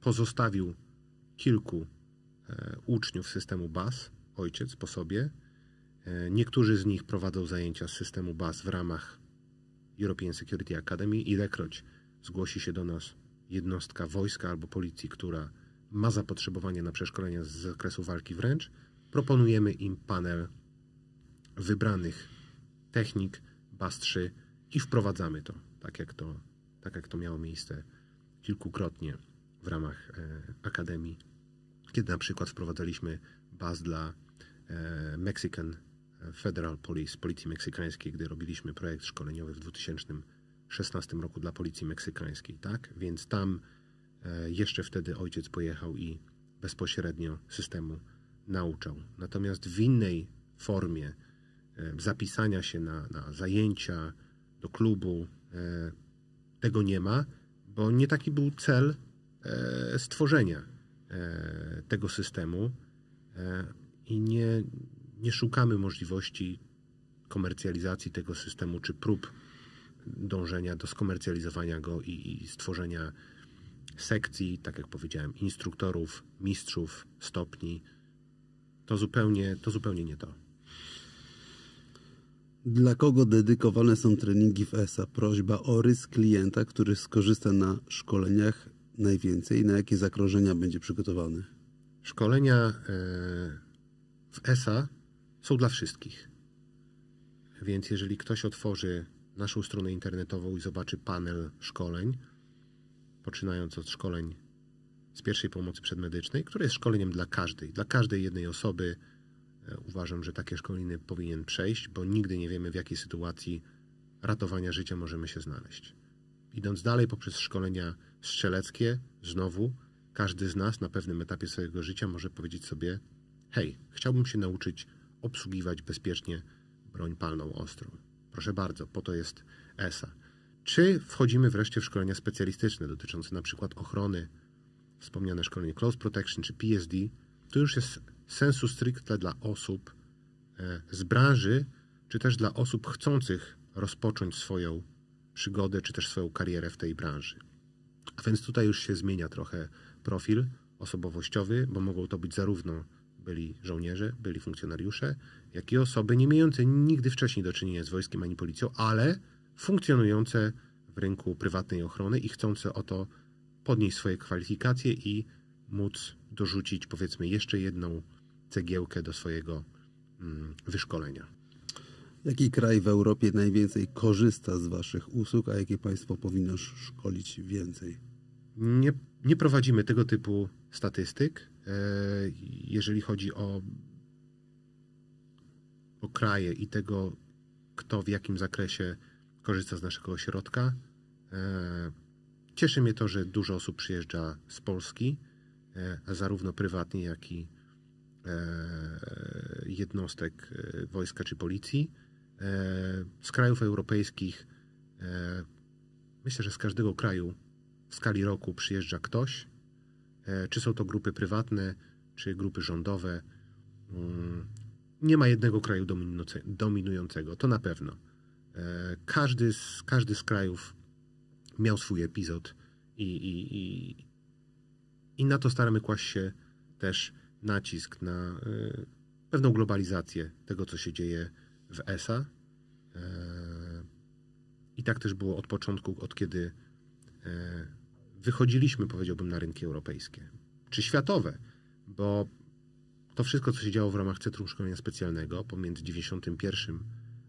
pozostawił kilku e, uczniów systemu baz, ojciec po sobie, E, niektórzy z nich prowadzą zajęcia z systemu BAS w ramach European Security Academy, ilekroć zgłosi się do nas jednostka wojska albo policji, która ma zapotrzebowanie na przeszkolenia z zakresu walki wręcz, proponujemy im panel wybranych technik BAS-3 i wprowadzamy to, tak jak to, tak jak to miało miejsce kilkukrotnie w ramach e, Akademii, kiedy na przykład wprowadzaliśmy BAS dla e, Mexican Federal Police, Policji Meksykańskiej, gdy robiliśmy projekt szkoleniowy w 2016 roku dla Policji Meksykańskiej, tak? Więc tam e, jeszcze wtedy ojciec pojechał i bezpośrednio systemu nauczał. Natomiast w innej formie e, zapisania się na, na zajęcia, do klubu, e, tego nie ma, bo nie taki był cel stworzenia tego systemu i nie, nie szukamy możliwości komercjalizacji tego systemu czy prób dążenia do skomercjalizowania go i, i stworzenia sekcji, tak jak powiedziałem, instruktorów, mistrzów, stopni. To zupełnie, to zupełnie nie to. Dla kogo dedykowane są treningi w ESA? Prośba o rys klienta, który skorzysta na szkoleniach najwięcej. Na jakie zagrożenia będzie przygotowany? Szkolenia e, w ESA są dla wszystkich. Więc jeżeli ktoś otworzy naszą stronę internetową i zobaczy panel szkoleń, poczynając od szkoleń z pierwszej pomocy przedmedycznej, które jest szkoleniem dla każdej, dla każdej jednej osoby. E, uważam, że takie szkoliny powinien przejść, bo nigdy nie wiemy, w jakiej sytuacji ratowania życia możemy się znaleźć. Idąc dalej poprzez szkolenia strzeleckie, znowu każdy z nas na pewnym etapie swojego życia może powiedzieć sobie: Hej, chciałbym się nauczyć obsługiwać bezpiecznie broń palną ostrą. Proszę bardzo, po to jest ESA. Czy wchodzimy wreszcie w szkolenia specjalistyczne dotyczące na przykład ochrony, wspomniane szkolenie Close Protection czy PSD, to już jest sensu stricte dla osób e, z branży, czy też dla osób chcących rozpocząć swoją przygodę, czy też swoją karierę w tej branży. A więc tutaj już się zmienia trochę profil osobowościowy, bo mogą to być zarówno byli żołnierze, byli funkcjonariusze, jak i osoby nie mające nigdy wcześniej do czynienia z wojskiem ani policją, ale funkcjonujące w rynku prywatnej ochrony i chcące o to podnieść swoje kwalifikacje i móc dorzucić powiedzmy jeszcze jedną cegiełkę do swojego mm, wyszkolenia. Jaki kraj w Europie najwięcej korzysta z Waszych usług, a jakie państwo powinno szkolić więcej? Nie, nie prowadzimy tego typu statystyk. E, jeżeli chodzi o, o kraje i tego, kto w jakim zakresie korzysta z naszego ośrodka. E, cieszy mnie to, że dużo osób przyjeżdża z Polski, e, zarówno prywatnie, jak i jednostek wojska czy policji. Z krajów europejskich, myślę, że z każdego kraju w skali roku przyjeżdża ktoś. E, czy są to grupy prywatne, czy grupy rządowe. Mm, nie ma jednego kraju dominującego, to na pewno. E, każdy z, każdy z krajów miał swój epizod i, i, i, i na to staramy kłaść się też nacisk na e, pewną globalizację tego, co się dzieje w ESA. I tak też było od początku, od kiedy wychodziliśmy, powiedziałbym, na rynki europejskie czy światowe, bo to wszystko, co się działo w ramach Centrum Szkolenia Specjalnego pomiędzy 91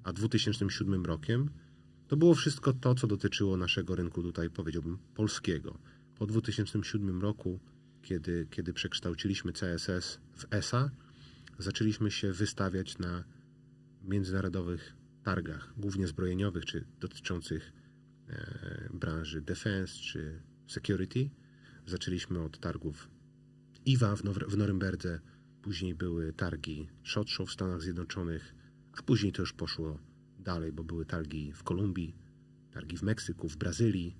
a 2007 rokiem, to było wszystko to, co dotyczyło naszego rynku tutaj, powiedziałbym, polskiego. Po 2007 roku, kiedy, kiedy przekształciliśmy CSS w ESA, zaczęliśmy się wystawiać na międzynarodowych targach, głównie zbrojeniowych, czy dotyczących e, branży defense, czy security. Zaczęliśmy od targów IWA w, Nor- w Norymberdze, później były targi Shot Show w Stanach Zjednoczonych, a później to już poszło dalej, bo były targi w Kolumbii, targi w Meksyku, w Brazylii,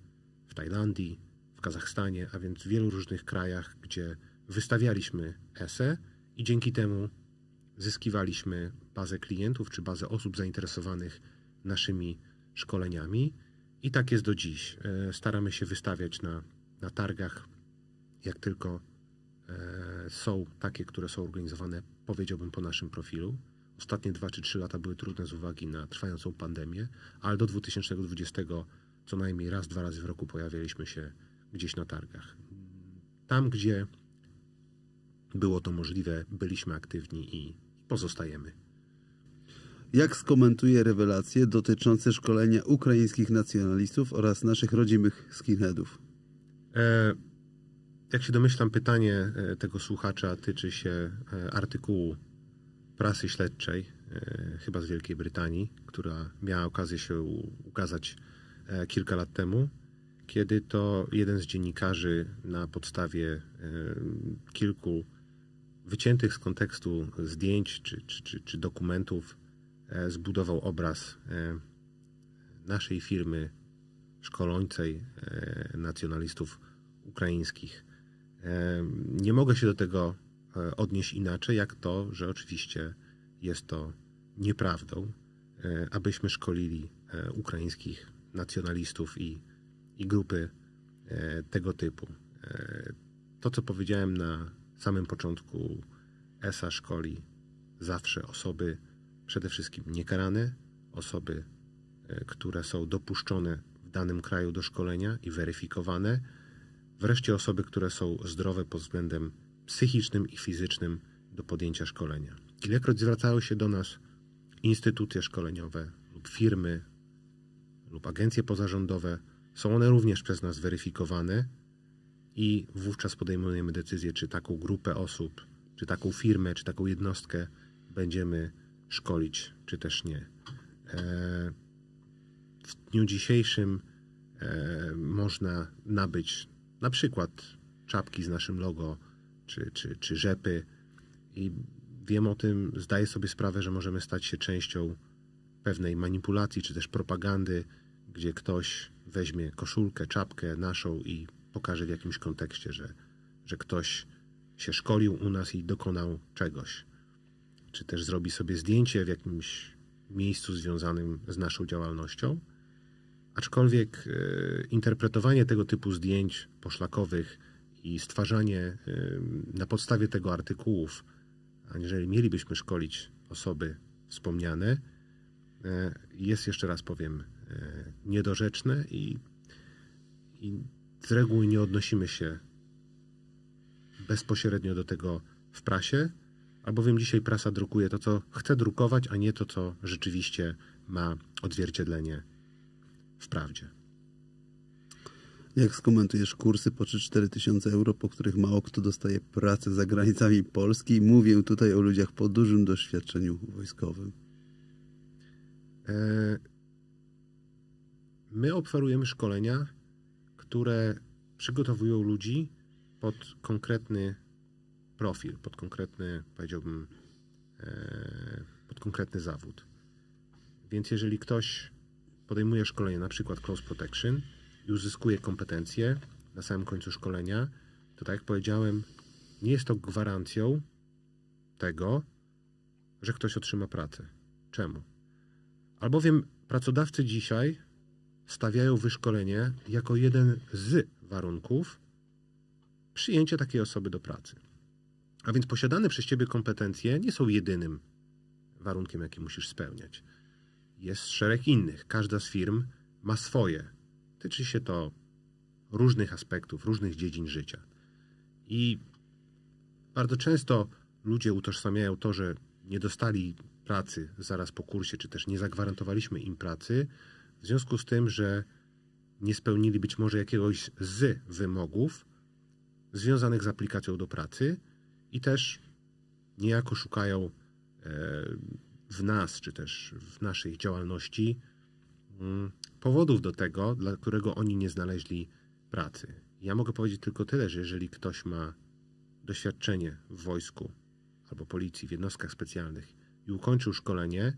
w Tajlandii, w Kazachstanie, a więc w wielu różnych krajach, gdzie wystawialiśmy ESE i dzięki temu zyskiwaliśmy bazę klientów czy bazę osób zainteresowanych naszymi szkoleniami i tak jest do dziś. E, staramy się wystawiać na, na targach, jak tylko e, są takie, które są organizowane, powiedziałbym, po naszym profilu. Ostatnie dwa czy trzy lata były trudne z uwagi na trwającą pandemię, ale do 2020 co najmniej raz, dwa razy w roku pojawialiśmy się gdzieś na targach. Tam, gdzie było to możliwe, byliśmy aktywni i pozostajemy jak skomentuje rewelacje dotyczące szkolenia ukraińskich nacjonalistów oraz naszych rodzimych skinheadów? E, jak się domyślam, pytanie e, tego słuchacza tyczy się e, artykułu prasy śledczej, e, chyba z Wielkiej Brytanii, która miała okazję się ukazać e, kilka lat temu, kiedy to jeden z dziennikarzy na podstawie e, kilku wyciętych z kontekstu zdjęć czy, czy, czy, czy dokumentów E, zbudował obraz e, naszej firmy szkolącej e, nacjonalistów ukraińskich. Nie mogę się do tego odnieść inaczej, jak to, że oczywiście jest to nieprawdą, abyśmy szkolili ukraińskich nacjonalistów i, i grupy tego typu. To, co powiedziałem na samym początku, ESA szkoli zawsze osoby, przede wszystkim niekarane, osoby, e, które są dopuszczone w danym kraju do szkolenia i weryfikowane, wreszcie osoby, które są zdrowe pod względem psychicznym i fizycznym do podjęcia szkolenia. Ilekroć zwracają się do nas instytucje szkoleniowe lub firmy lub agencje pozarządowe, są one również przez nas weryfikowane i wówczas podejmujemy decyzję, czy taką grupę osób, czy taką firmę, czy taką jednostkę będziemy szkolić, czy też nie. E, w dniu dzisiejszym e, można nabyć na przykład czapki z naszym logo, czy, czy, czy rzepy i wiem o tym, zdaję sobie sprawę, że możemy stać się częścią pewnej manipulacji, czy też propagandy, gdzie ktoś weźmie koszulkę, czapkę naszą i pokaże w jakimś kontekście, że, że ktoś się szkolił u nas i dokonał czegoś czy też zrobi sobie zdjęcie w jakimś miejscu związanym z naszą działalnością. Aczkolwiek e, interpretowanie tego typu zdjęć poszlakowych i stwarzanie e, na podstawie tego artykułów, aniżeli mielibyśmy szkolić osoby wspomniane, e, jest jeszcze raz powiem niedorzeczne i, i z reguły nie odnosimy się bezpośrednio do tego w prasie, albowiem dzisiaj prasa drukuje to, co chce drukować, a nie to, co rzeczywiście ma odzwierciedlenie w prawdzie. Jak skomentujesz kursy po 3-4 tysiące euro, po których mało kto dostaje pracę za granicami Polski? Mówię tutaj o ludziach po dużym doświadczeniu wojskowym. E, my oferujemy szkolenia, które przygotowują ludzi pod konkretny profil, pod konkretny, powiedziałbym, e, pod konkretny zawód. Więc jeżeli ktoś podejmuje szkolenie, na przykład Close Protection i uzyskuje kompetencje na samym końcu szkolenia, to tak jak powiedziałem, nie jest to gwarancją tego, że ktoś otrzyma pracę. Czemu? Albowiem pracodawcy dzisiaj stawiają wyszkolenie jako jeden z warunków przyjęcia takiej osoby do pracy. A więc posiadane przez ciebie kompetencje nie są jedynym warunkiem, jaki musisz spełniać. Jest szereg innych. Każda z firm ma swoje. Tyczy się to różnych aspektów, różnych dziedzin życia. I bardzo często ludzie utożsamiają to, że nie dostali pracy zaraz po kursie, czy też nie zagwarantowaliśmy im pracy, w związku z tym, że nie spełnili być może jakiegoś z wymogów związanych z aplikacją do pracy i też niejako szukają e, w nas, czy też w naszej działalności mm, powodów do tego, dla którego oni nie znaleźli pracy. Ja mogę powiedzieć tylko tyle, że jeżeli ktoś ma doświadczenie w wojsku albo policji, w jednostkach specjalnych i ukończył szkolenie,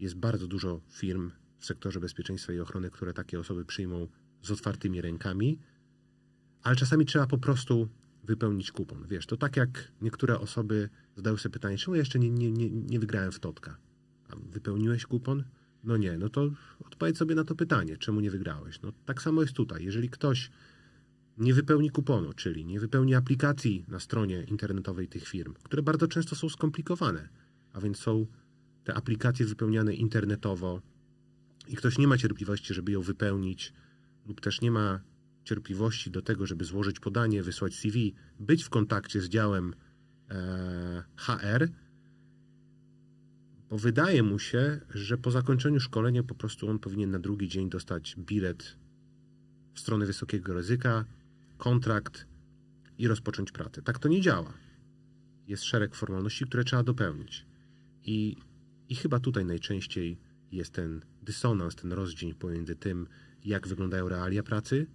jest bardzo dużo firm w sektorze bezpieczeństwa i ochrony, które takie osoby przyjmą z otwartymi rękami, ale czasami trzeba po prostu wypełnić kupon. Wiesz, to tak jak niektóre osoby zadały sobie pytanie, czemu jeszcze nie, nie, nie, nie wygrałem w Totka? A wypełniłeś kupon? No nie, no to odpowiedz sobie na to pytanie, czemu nie wygrałeś. No tak samo jest tutaj. Jeżeli ktoś nie wypełni kuponu, czyli nie wypełni aplikacji na stronie internetowej tych firm, które bardzo często są skomplikowane, a więc są te aplikacje wypełniane internetowo i ktoś nie ma cierpliwości, żeby ją wypełnić lub też nie ma cierpliwości do tego, żeby złożyć podanie, wysłać CV, być w kontakcie z działem e, HR, bo wydaje mu się, że po zakończeniu szkolenia po prostu on powinien na drugi dzień dostać bilet w stronę wysokiego ryzyka, kontrakt i rozpocząć pracę. Tak to nie działa. Jest szereg formalności, które trzeba dopełnić. I, i chyba tutaj najczęściej jest ten dysonans, ten rozdźwięk pomiędzy tym, jak wyglądają realia pracy,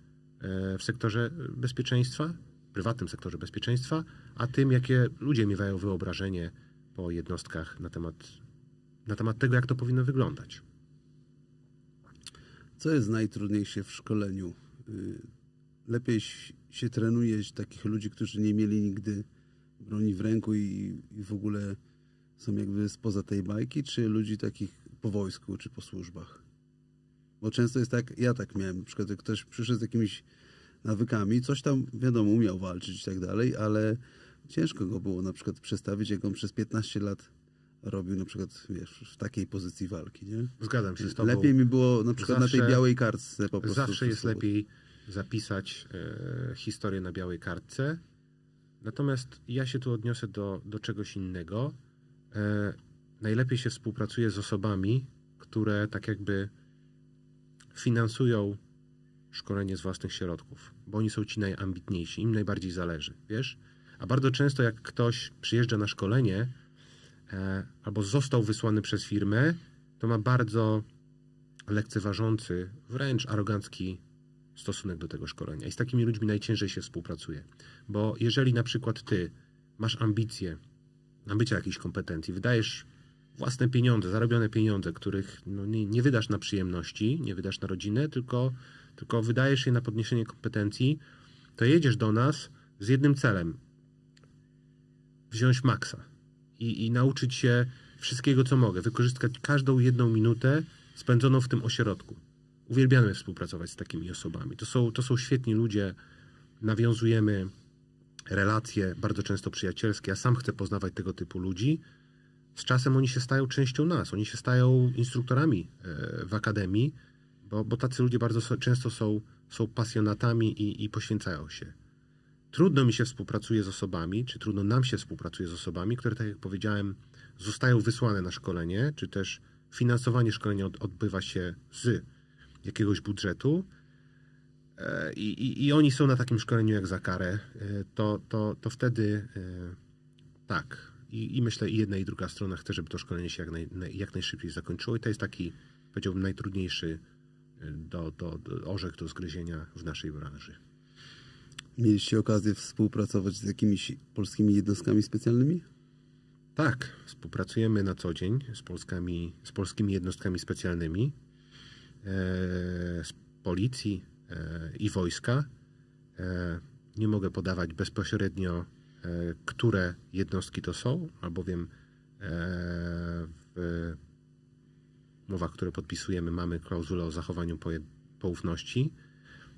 w sektorze bezpieczeństwa, prywatnym sektorze bezpieczeństwa, a tym, jakie ludzie miewają wyobrażenie po jednostkach na temat, na temat tego, jak to powinno wyglądać. Co jest najtrudniejsze w szkoleniu? Y, lepiej się trenuje takich ludzi, którzy nie mieli nigdy broni w ręku i, i w ogóle są jakby spoza tej bajki, czy ludzi takich po wojsku czy po służbach? Bo często jest tak, ja tak miałem, na przykład jak ktoś przyszedł z jakimiś nawykami, coś tam, wiadomo, umiał walczyć i tak dalej, ale ciężko go było na przykład przestawić, jak on przez 15 lat robił na przykład, wiesz, w takiej pozycji walki, nie? Zgadzam się z tobą. Lepiej mi było na przykład zawsze, na tej białej kartce po prostu. Zawsze jest lepiej zapisać e, historię na białej kartce, natomiast ja się tu odniosę do, do czegoś innego. E, najlepiej się współpracuje z osobami, które tak jakby finansują szkolenie z własnych środków, bo oni są ci najambitniejsi, im najbardziej zależy, wiesz? A bardzo często jak ktoś przyjeżdża na szkolenie e, albo został wysłany przez firmę, to ma bardzo lekceważący, wręcz arogancki stosunek do tego szkolenia. I z takimi ludźmi najciężej się współpracuje. Bo jeżeli na przykład ty masz ambicje nabycia jakiejś kompetencji, wydajesz własne pieniądze, zarobione pieniądze, których no, nie, nie wydasz na przyjemności, nie wydasz na rodzinę, tylko, tylko wydajesz je na podniesienie kompetencji, to jedziesz do nas z jednym celem: wziąć maksa i, i nauczyć się wszystkiego, co mogę, wykorzystać każdą jedną minutę spędzoną w tym ośrodku. Uwielbiamy współpracować z takimi osobami. To są, to są świetni ludzie, nawiązujemy relacje bardzo często przyjacielskie. Ja sam chcę poznawać tego typu ludzi z czasem oni się stają częścią nas, oni się stają instruktorami e, w akademii, bo, bo tacy ludzie bardzo często są, są pasjonatami i, i poświęcają się. Trudno mi się współpracuje z osobami, czy trudno nam się współpracuje z osobami, które, tak jak powiedziałem, zostają wysłane na szkolenie, czy też finansowanie szkolenia odbywa się z jakiegoś budżetu e, i, i, i oni są na takim szkoleniu jak za karę, e, to, to, to wtedy tak, i, i myślę i jedna i druga strona chce, żeby to szkolenie się jak, naj, jak najszybciej zakończyło i to jest taki, powiedziałbym, najtrudniejszy e, do, do, do orzech do zgryzienia w naszej branży. Mieliście okazję współpracować z jakimiś polskimi jednostkami specjalnymi? Tak, współpracujemy na co dzień z, Polskami, z polskimi jednostkami specjalnymi, e, z policji e, i wojska. E, nie mogę podawać bezpośrednio E, które jednostki to są, albowiem e, w umowach, które podpisujemy, mamy klauzulę o zachowaniu poufności.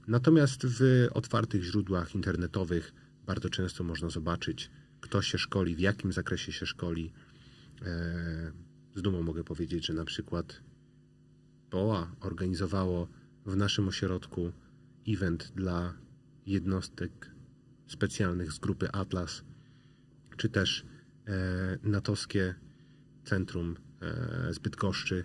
Natomiast w otwartych źródłach internetowych bardzo często można zobaczyć, kto się szkoli, w jakim zakresie się szkoli. E, z dumą mogę powiedzieć, że na przykład BOA organizowało w naszym ośrodku event dla jednostek specjalnych z grupy Atlas, czy też e, natowskie centrum e, z Bydgoszczy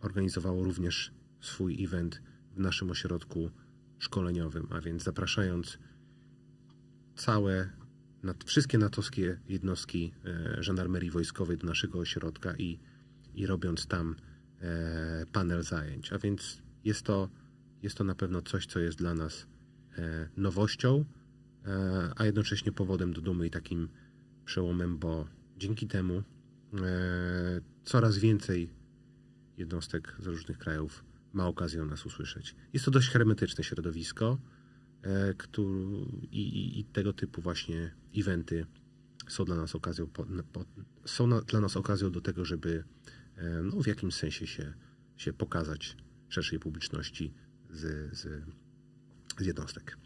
organizowało również swój event w naszym ośrodku szkoleniowym, a więc zapraszając całe, wszystkie natowskie jednostki e, żandarmerii wojskowej do naszego ośrodka i, i robiąc tam panel zajęć. A więc jest to, jest to na pewno coś, co jest dla nas nowością a jednocześnie powodem do dumy i takim przełomem, bo dzięki temu e, coraz więcej jednostek z różnych krajów ma okazję o nas usłyszeć. Jest to dość hermetyczne środowisko e, który, i, i tego typu właśnie eventy są dla nas okazją, po, po, są na, dla nas okazją do tego, żeby e, no, w jakimś sensie się, się pokazać szerszej publiczności z, z, z jednostek.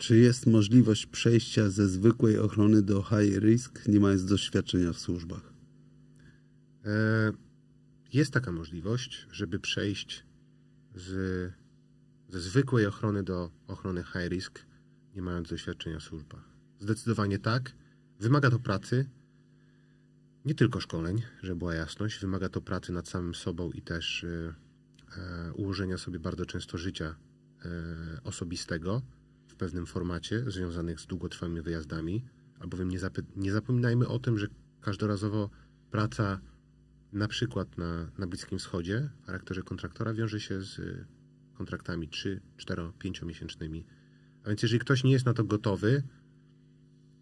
Czy jest możliwość przejścia ze zwykłej ochrony do high risk, nie mając doświadczenia w służbach? E, jest taka możliwość, żeby przejść z, ze zwykłej ochrony do ochrony high risk, nie mając doświadczenia w służbach. Zdecydowanie tak. Wymaga to pracy, nie tylko szkoleń, żeby była jasność. Wymaga to pracy nad samym sobą i też e, e, ułożenia sobie bardzo często życia osobistego pewnym formacie związanych z długotrwałymi wyjazdami, albowiem nie, zapy- nie zapominajmy o tym, że każdorazowo praca na przykład na, na Bliskim Wschodzie w charakterze kontraktora wiąże się z y, kontraktami 3, 4, 5 miesięcznymi. A więc jeżeli ktoś nie jest na to gotowy,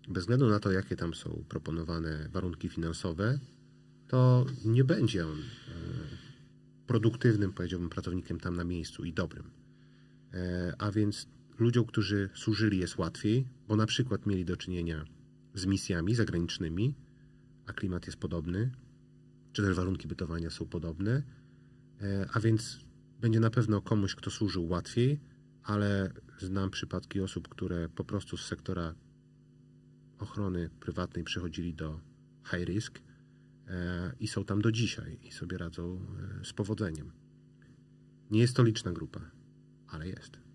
bez względu na to, jakie tam są proponowane warunki finansowe, to nie będzie on y, produktywnym, powiedziałbym, pracownikiem tam na miejscu i dobrym. E, a więc ludziom, którzy służyli, jest łatwiej, bo na przykład mieli do czynienia z misjami zagranicznymi, a klimat jest podobny, czy też warunki bytowania są podobne, e, a więc będzie na pewno komuś, kto służył łatwiej, ale znam przypadki osób, które po prostu z sektora ochrony prywatnej przechodzili do high risk e, i są tam do dzisiaj i sobie radzą e, z powodzeniem. Nie jest to liczna grupa, ale jest.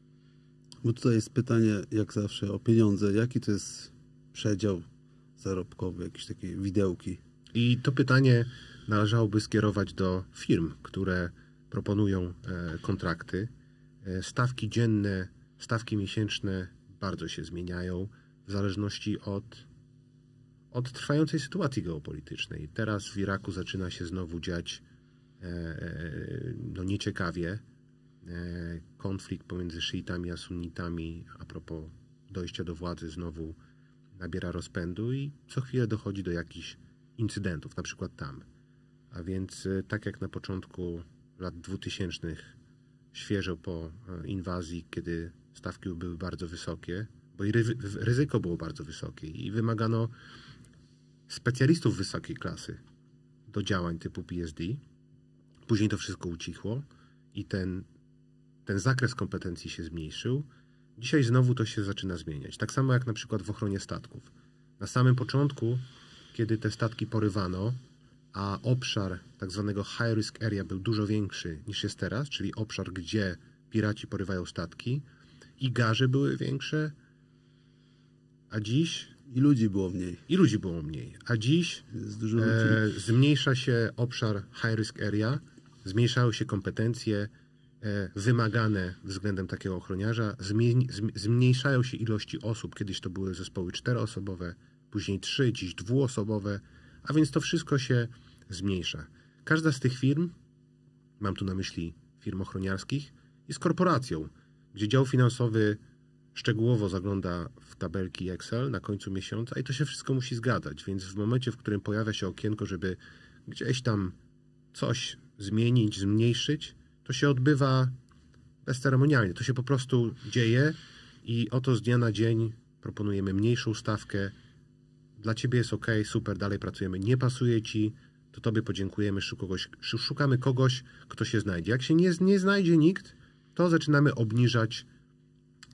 Bo tutaj jest pytanie, jak zawsze, o pieniądze. Jaki to jest przedział zarobkowy, jakieś takie widełki? I to pytanie należałoby skierować do firm, które proponują e, kontrakty. E, stawki dzienne, stawki miesięczne bardzo się zmieniają w zależności od, od trwającej sytuacji geopolitycznej. Teraz w Iraku zaczyna się znowu dziać e, no, nieciekawie E, konflikt pomiędzy szyitami a sunnitami a propos dojścia do władzy znowu nabiera rozpędu i co chwilę dochodzi do jakichś incydentów, na przykład tam. A więc e, tak jak na początku lat 2000 świeżo po e, inwazji, kiedy stawki były bardzo wysokie, bo i ryzyko było bardzo wysokie i wymagano specjalistów wysokiej klasy do działań typu PSD. Później to wszystko ucichło i ten ten zakres kompetencji się zmniejszył, dzisiaj znowu to się zaczyna zmieniać. Tak samo jak na przykład w ochronie statków. Na samym początku, kiedy te statki porywano, a obszar tak zwanego high risk area był dużo większy niż jest teraz, czyli obszar, gdzie piraci porywają statki i garze były większe, a dziś i ludzi było mniej. I ludzi było mniej. A dziś e, zmniejsza się obszar high risk area, zmniejszają się kompetencje, E, wymagane względem takiego ochroniarza. Zmniejszają się ilości osób. Kiedyś to były zespoły czteroosobowe, później trzy, dziś dwuosobowe, a więc to wszystko się zmniejsza. Każda z tych firm, mam tu na myśli firm ochroniarskich, jest korporacją, gdzie dział finansowy szczegółowo zagląda w tabelki Excel na końcu miesiąca i to się wszystko musi zgadzać, więc w momencie, w którym pojawia się okienko, żeby gdzieś tam coś zmienić, zmniejszyć, to się odbywa bezceremonialnie. To się po prostu dzieje i oto z dnia na dzień proponujemy mniejszą stawkę. Dla ciebie jest ok, super, dalej pracujemy. Nie pasuje ci, to tobie podziękujemy, szukamy kogoś, kto się znajdzie. Jak się nie, nie znajdzie nikt, to zaczynamy obniżać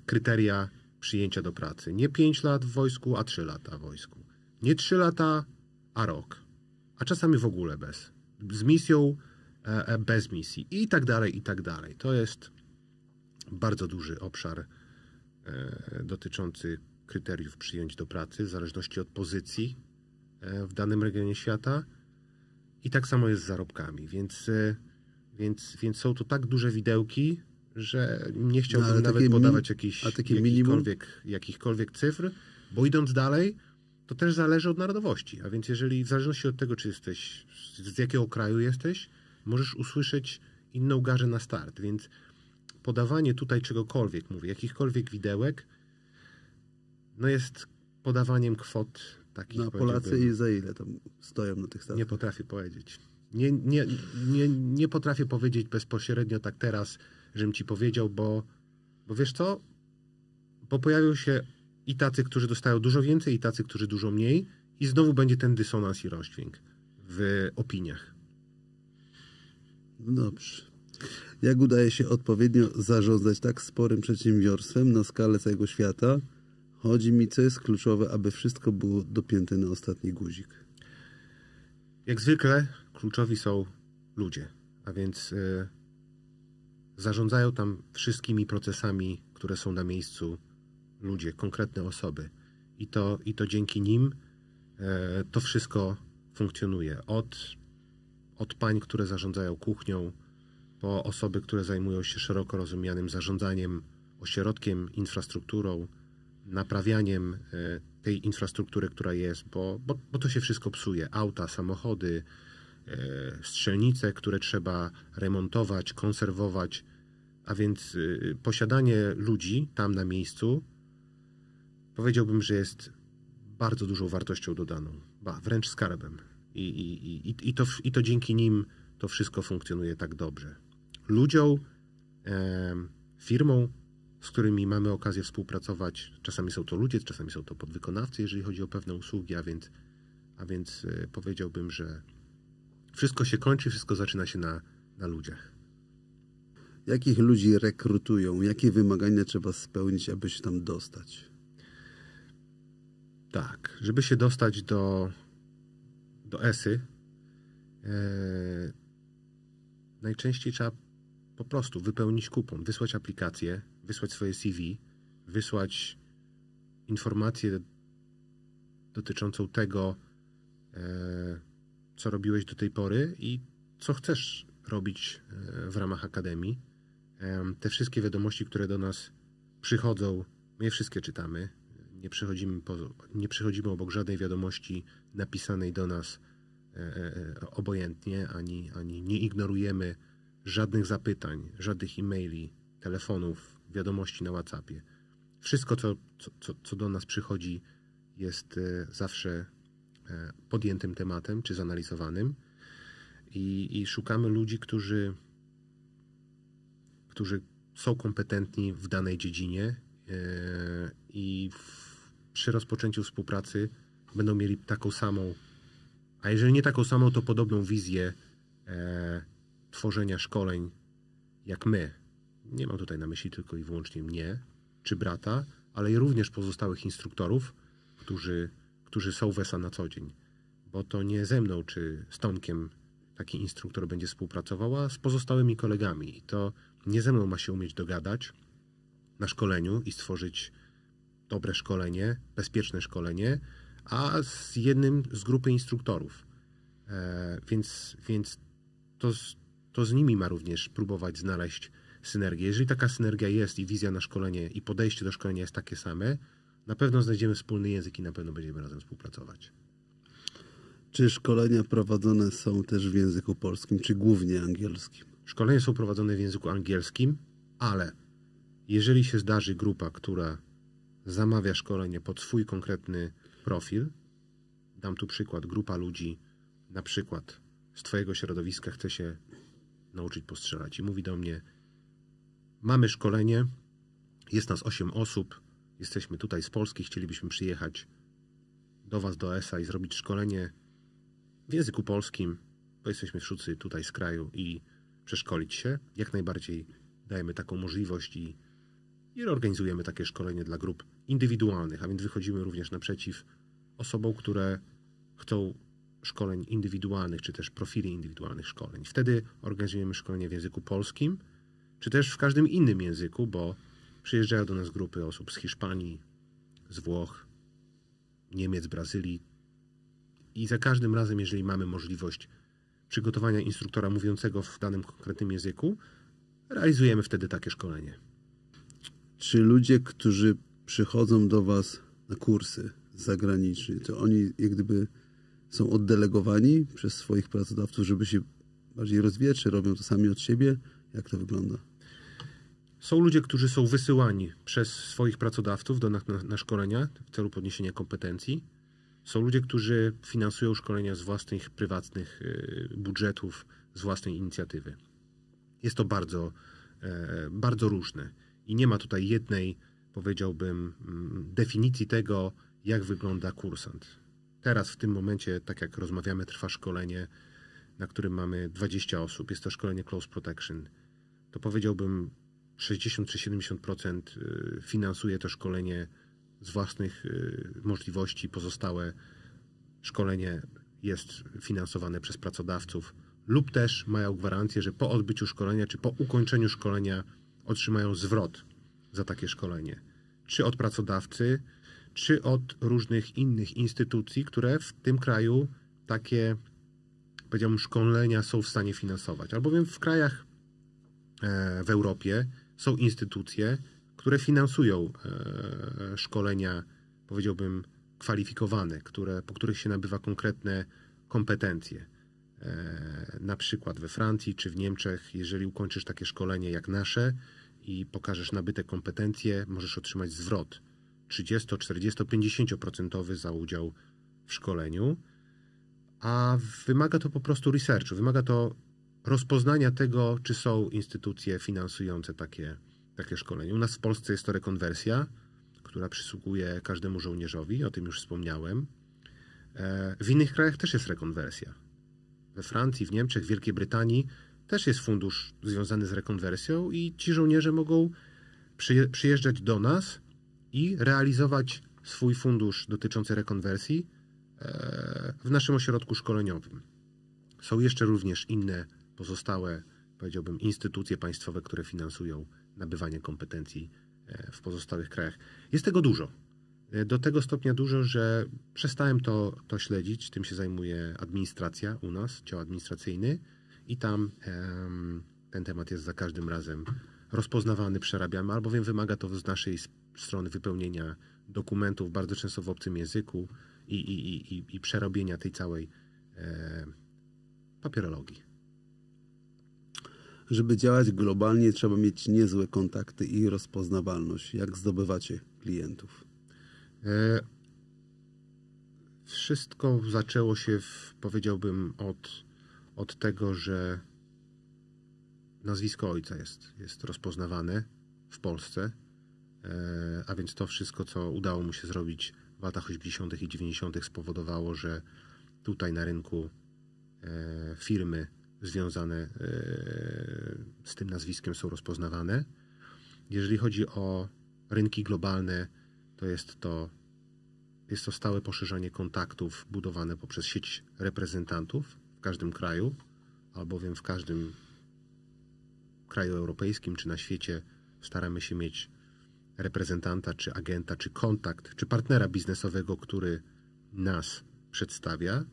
kryteria przyjęcia do pracy. Nie 5 lat w wojsku, a 3 lata w wojsku. Nie 3 lata, a rok. A czasami w ogóle bez. Z misją E, e, bez misji i tak dalej, i tak dalej. To jest bardzo duży obszar e, dotyczący kryteriów przyjęć do pracy w zależności od pozycji w danym regionie świata i tak samo jest z zarobkami, więc, więc, więc są to tak duże widełki, że nie chciałbym no, nawet podawać jakichś, jakichkolwiek, jakichkolwiek cyfr, bo idąc dalej, to też zależy od narodowości. A więc jeżeli w zależności od tego, czy jesteś, z jakiego kraju jesteś, możesz usłyszeć inną garzę na start, więc podawanie tutaj czegokolwiek, mówię, jakichkolwiek widełek, no jest podawaniem kwot takich. No, Polacy i za ile tam stoją na tych statkach? Nie potrafię powiedzieć. Nie, nie, nie, nie potrafię powiedzieć bezpośrednio tak teraz, żebym ci powiedział, bo, bo wiesz co? Bo pojawią się i tacy, którzy dostają dużo więcej, i tacy, którzy dużo mniej, i znowu będzie ten dysonans i rozdźwięk w opiniach dobrze. Jak udaje się odpowiednio zarządzać tak sporym przedsiębiorstwem na skalę całego świata? Chodzi mi, co jest kluczowe, aby wszystko było dopięte na ostatni guzik. Jak zwykle kluczowi są ludzie, a więc e, zarządzają tam wszystkimi procesami, które są na miejscu ludzie, konkretne osoby. I to, i to dzięki nim e, to wszystko funkcjonuje. Od od pań, które zarządzają kuchnią, po osoby, które zajmują się szeroko rozumianym zarządzaniem ośrodkiem, infrastrukturą, naprawianiem e, tej infrastruktury, która jest, bo, bo, bo to się wszystko psuje. Auta, samochody, e, strzelnice, które trzeba remontować, konserwować, a więc e, posiadanie ludzi tam na miejscu powiedziałbym, że jest bardzo dużą wartością dodaną, ba, wręcz skarbem i, i, i, i, to, i to dzięki nim to wszystko funkcjonuje tak dobrze. Ludziom, e, firmom, z którymi mamy okazję współpracować, czasami są to ludzie, czasami są to podwykonawcy, jeżeli chodzi o pewne usługi, a więc, a więc e, powiedziałbym, że wszystko się kończy, wszystko zaczyna się na, na ludziach. Jakich ludzi rekrutują? Jakie wymagania trzeba spełnić, aby się tam dostać? Tak, żeby się dostać do do esy, e, najczęściej trzeba po prostu wypełnić kupon, wysłać aplikację, wysłać swoje CV, wysłać informację dotyczącą tego, e, co robiłeś do tej pory i co chcesz robić e, w ramach akademii. E, te wszystkie wiadomości, które do nas przychodzą, my je wszystkie czytamy, nie przechodzimy, po, nie przechodzimy obok żadnej wiadomości napisanej do nas e, e, e, obojętnie, ani, ani nie ignorujemy żadnych zapytań, żadnych e-maili, telefonów, wiadomości na WhatsAppie. Wszystko, co, co, co do nas przychodzi, jest zawsze podjętym tematem czy zanalizowanym. I, i szukamy ludzi, którzy, którzy są kompetentni w danej dziedzinie i w przy rozpoczęciu współpracy będą mieli taką samą, a jeżeli nie taką samą, to podobną wizję e, tworzenia szkoleń jak my. Nie mam tutaj na myśli tylko i wyłącznie mnie czy brata, ale i również pozostałych instruktorów, którzy, którzy są ESA na co dzień. Bo to nie ze mną czy z Tomkiem taki instruktor będzie współpracował, a z pozostałymi kolegami. I to nie ze mną ma się umieć dogadać na szkoleniu i stworzyć dobre szkolenie, bezpieczne szkolenie, a z jednym z grupy instruktorów. E, więc, więc to, to z nimi ma również próbować znaleźć synergię. Jeżeli taka synergia jest i wizja na szkolenie i podejście do szkolenia jest takie same, na pewno znajdziemy wspólny język i na pewno będziemy razem współpracować. Czy szkolenia prowadzone są też w języku polskim, czy głównie angielskim? Szkolenia są prowadzone w języku angielskim, ale jeżeli się zdarzy grupa, która zamawia szkolenie pod swój konkretny profil. Dam tu przykład, grupa ludzi na przykład z Twojego środowiska chce się nauczyć postrzelać i mówi do mnie: Mamy szkolenie, jest nas 8 osób, jesteśmy tutaj z Polski, chcielibyśmy przyjechać do Was, do ESA i zrobić szkolenie w języku polskim, bo jesteśmy wszyscy tutaj z kraju i przeszkolić się. Jak najbardziej dajemy taką możliwość i, i organizujemy takie szkolenie dla grup indywidualnych, a więc wychodzimy również naprzeciw osobom, które chcą szkoleń indywidualnych, czy też profili indywidualnych szkoleń. Wtedy organizujemy szkolenie w języku polskim, czy też w każdym innym języku, bo przyjeżdżają do nas grupy osób z Hiszpanii, z Włoch, Niemiec, Brazylii. I za każdym razem, jeżeli mamy możliwość przygotowania instruktora mówiącego w danym konkretnym języku, realizujemy wtedy takie szkolenie. Czy ludzie, którzy przychodzą do Was na kursy zagraniczne, to oni jak gdyby są oddelegowani przez swoich pracodawców, żeby się bardziej rozwijać, czy robią to sami od siebie? Jak to wygląda? Są ludzie, którzy są wysyłani przez swoich pracodawców do na, na, na szkolenia w celu podniesienia kompetencji. Są ludzie, którzy finansują szkolenia z własnych prywatnych y, budżetów, z własnej inicjatywy. Jest to bardzo, e, bardzo różne i nie ma tutaj jednej powiedziałbym, mm, definicji tego, jak wygląda kursant. Teraz, w tym momencie, tak jak rozmawiamy, trwa szkolenie, na którym mamy 20 osób. Jest to szkolenie Close Protection. To powiedziałbym, 60 czy 70% y, finansuje to szkolenie z własnych y, możliwości. Pozostałe szkolenie jest finansowane przez pracodawców lub też mają gwarancję, że po odbyciu szkolenia czy po ukończeniu szkolenia otrzymają zwrot za takie szkolenie czy od pracodawcy, czy od różnych innych instytucji, które w tym kraju takie, powiedziałbym, szkolenia są w stanie finansować. Albowiem w krajach e, w Europie są instytucje, które finansują e, szkolenia, powiedziałbym, kwalifikowane, które, po których się nabywa konkretne kompetencje. E, na przykład we Francji czy w Niemczech, jeżeli ukończysz takie szkolenie jak nasze, i pokażesz nabyte kompetencje, możesz otrzymać zwrot 30, 40, 50% za udział w szkoleniu, a wymaga to po prostu researchu, wymaga to rozpoznania tego, czy są instytucje finansujące takie, takie szkolenie. U nas w Polsce jest to rekonwersja, która przysługuje każdemu żołnierzowi, o tym już wspomniałem. E, w innych krajach też jest rekonwersja. We Francji, w Niemczech, w Wielkiej Brytanii też jest fundusz związany z rekonwersją i ci żołnierze mogą przyjeżdżać do nas i realizować swój fundusz dotyczący rekonwersji e, w naszym ośrodku szkoleniowym. Są jeszcze również inne pozostałe, powiedziałbym, instytucje państwowe, które finansują nabywanie kompetencji e, w pozostałych krajach. Jest tego dużo. E, do tego stopnia dużo, że przestałem to, to śledzić. Tym się zajmuje administracja u nas, dział administracyjny i tam ten temat jest za każdym razem rozpoznawany, przerabiamy, albowiem wymaga to z naszej strony wypełnienia dokumentów, bardzo często w obcym języku i, i, i, i przerobienia tej całej e, papierologii. Żeby działać globalnie, trzeba mieć niezłe kontakty i rozpoznawalność. Jak zdobywacie klientów? E, wszystko zaczęło się, w, powiedziałbym, od od tego, że nazwisko ojca jest, jest rozpoznawane w Polsce, e, a więc to wszystko, co udało mu się zrobić w latach 80. i 90. spowodowało, że tutaj na rynku e, firmy związane e, z tym nazwiskiem są rozpoznawane. Jeżeli chodzi o rynki globalne, to jest to, jest to stałe poszerzanie kontaktów budowane poprzez sieć reprezentantów, w każdym kraju, albowiem w każdym kraju europejskim czy na świecie staramy się mieć reprezentanta, czy agenta, czy kontakt, czy partnera biznesowego, który nas przedstawia,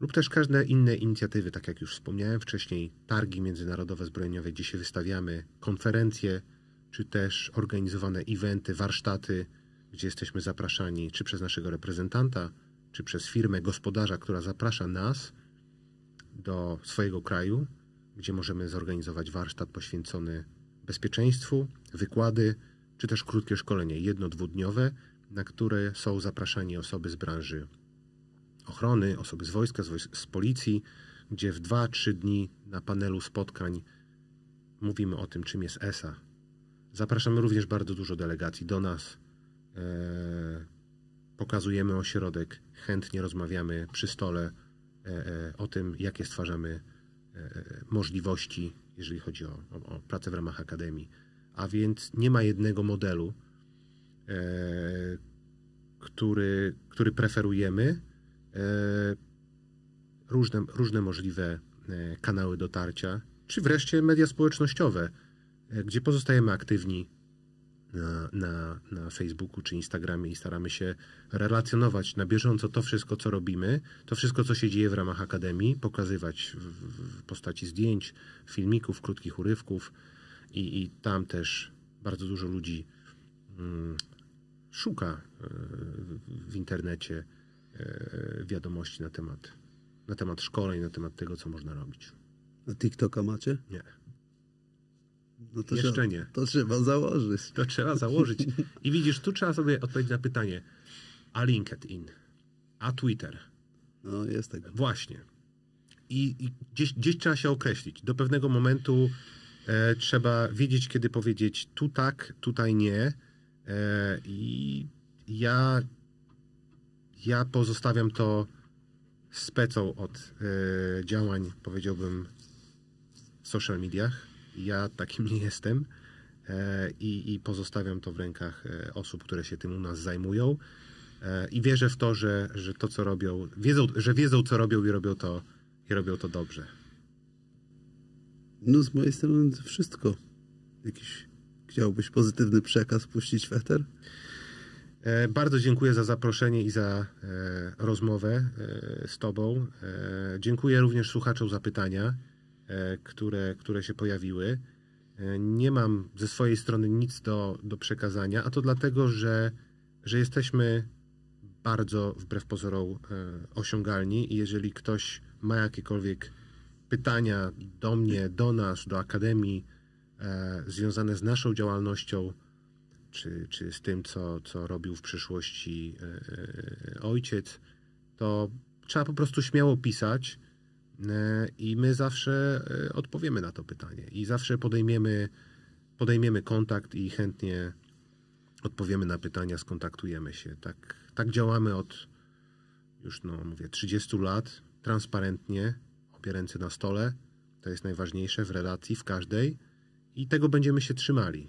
lub też każde inne inicjatywy, tak jak już wspomniałem wcześniej, targi międzynarodowe zbrojeniowe, gdzie się wystawiamy, konferencje, czy też organizowane eventy, warsztaty, gdzie jesteśmy zapraszani czy przez naszego reprezentanta, czy przez firmę gospodarza, która zaprasza nas do swojego kraju, gdzie możemy zorganizować warsztat poświęcony bezpieczeństwu, wykłady, czy też krótkie szkolenie, jedno-dwudniowe, na które są zapraszani osoby z branży ochrony, osoby z wojska, z, wojsk, z policji, gdzie w 2-3 dni na panelu spotkań mówimy o tym, czym jest ESA. Zapraszamy również bardzo dużo delegacji do nas. Eee, pokazujemy ośrodek, chętnie rozmawiamy przy stole e, e, o tym, jakie stwarzamy e, możliwości, jeżeli chodzi o, o, o pracę w ramach akademii. A więc nie ma jednego modelu, który, który preferujemy. Różne, różne możliwe kanały dotarcia, czy wreszcie media społecznościowe, gdzie pozostajemy aktywni na, na, Facebooku czy Instagramie i staramy się relacjonować na bieżąco to wszystko, co robimy, to wszystko, co się dzieje w ramach Akademii, pokazywać w, w postaci zdjęć, filmików, krótkich urywków i, i tam też bardzo dużo ludzi mm, szuka e, w internecie e, wiadomości na temat, na temat szkoleń, na temat tego, co można robić. A TikToka macie? Nie. No to Jeszcze trzeba, nie. To trzeba założyć. To trzeba założyć. I widzisz, tu trzeba sobie odpowiedzieć na pytanie, a LinkedIn, a Twitter. No, jest tak. Właśnie. I, i gdzieś, gdzieś, trzeba się określić. Do pewnego momentu e, trzeba wiedzieć, kiedy powiedzieć tu tak, tutaj nie. E, I ja, ja pozostawiam to specą od e, działań, powiedziałbym, w social mediach ja takim nie jestem e, i, i pozostawiam to w rękach e, osób, które się tym u nas zajmują. E, I wierzę w to, że, że to, co robią, wiedzą, że wiedzą, co robią i robią to, i robią to dobrze. No, z mojej strony to wszystko. Jakiś chciałbyś pozytywny przekaz puścić w eter? Bardzo dziękuję za zaproszenie i za rozmowę z Tobą. Dziękuję również słuchaczom za pytania. E, które, które się pojawiły. E, nie mam ze swojej strony nic do, do przekazania, a to dlatego, że, że jesteśmy bardzo wbrew pozorom e, osiągalni i jeżeli ktoś ma jakiekolwiek pytania do mnie, do nas, do Akademii związane z naszą działalnością, czy, czy z tym, co, co robił w przyszłości ojciec, to trzeba po prostu śmiało pisać. E, i my zawsze e, odpowiemy na to pytanie i zawsze podejmiemy, podejmiemy kontakt i chętnie odpowiemy na pytania, skontaktujemy się. Tak, tak działamy od już, no mówię, 30 lat, transparentnie, obie ręce na stole. To jest najważniejsze w relacji, w każdej i tego będziemy się trzymali.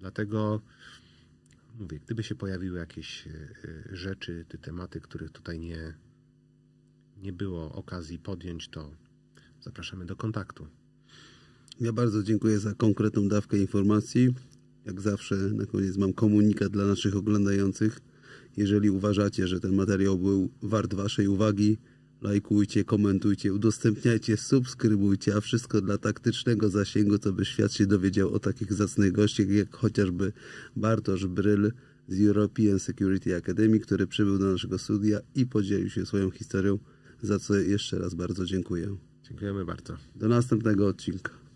Dlatego mówię, gdyby się pojawiły jakieś e, rzeczy, te tematy, których tutaj nie, nie było okazji podjąć, to zapraszamy do kontaktu. Ja bardzo dziękuję za konkretną dawkę informacji. Jak zawsze na koniec mam komunikat dla naszych oglądających. Jeżeli uważacie, że ten materiał był wart Waszej uwagi, lajkujcie, komentujcie, udostępniajcie, subskrybujcie, a wszystko dla taktycznego zasięgu, co by świat się dowiedział o takich zacnych gościach, jak chociażby Bartosz Bryl z European Security Academy, który przybył do naszego studia i podzielił się swoją historią za co jeszcze raz bardzo dziękuję. Dziękujemy bardzo. Do następnego odcinka.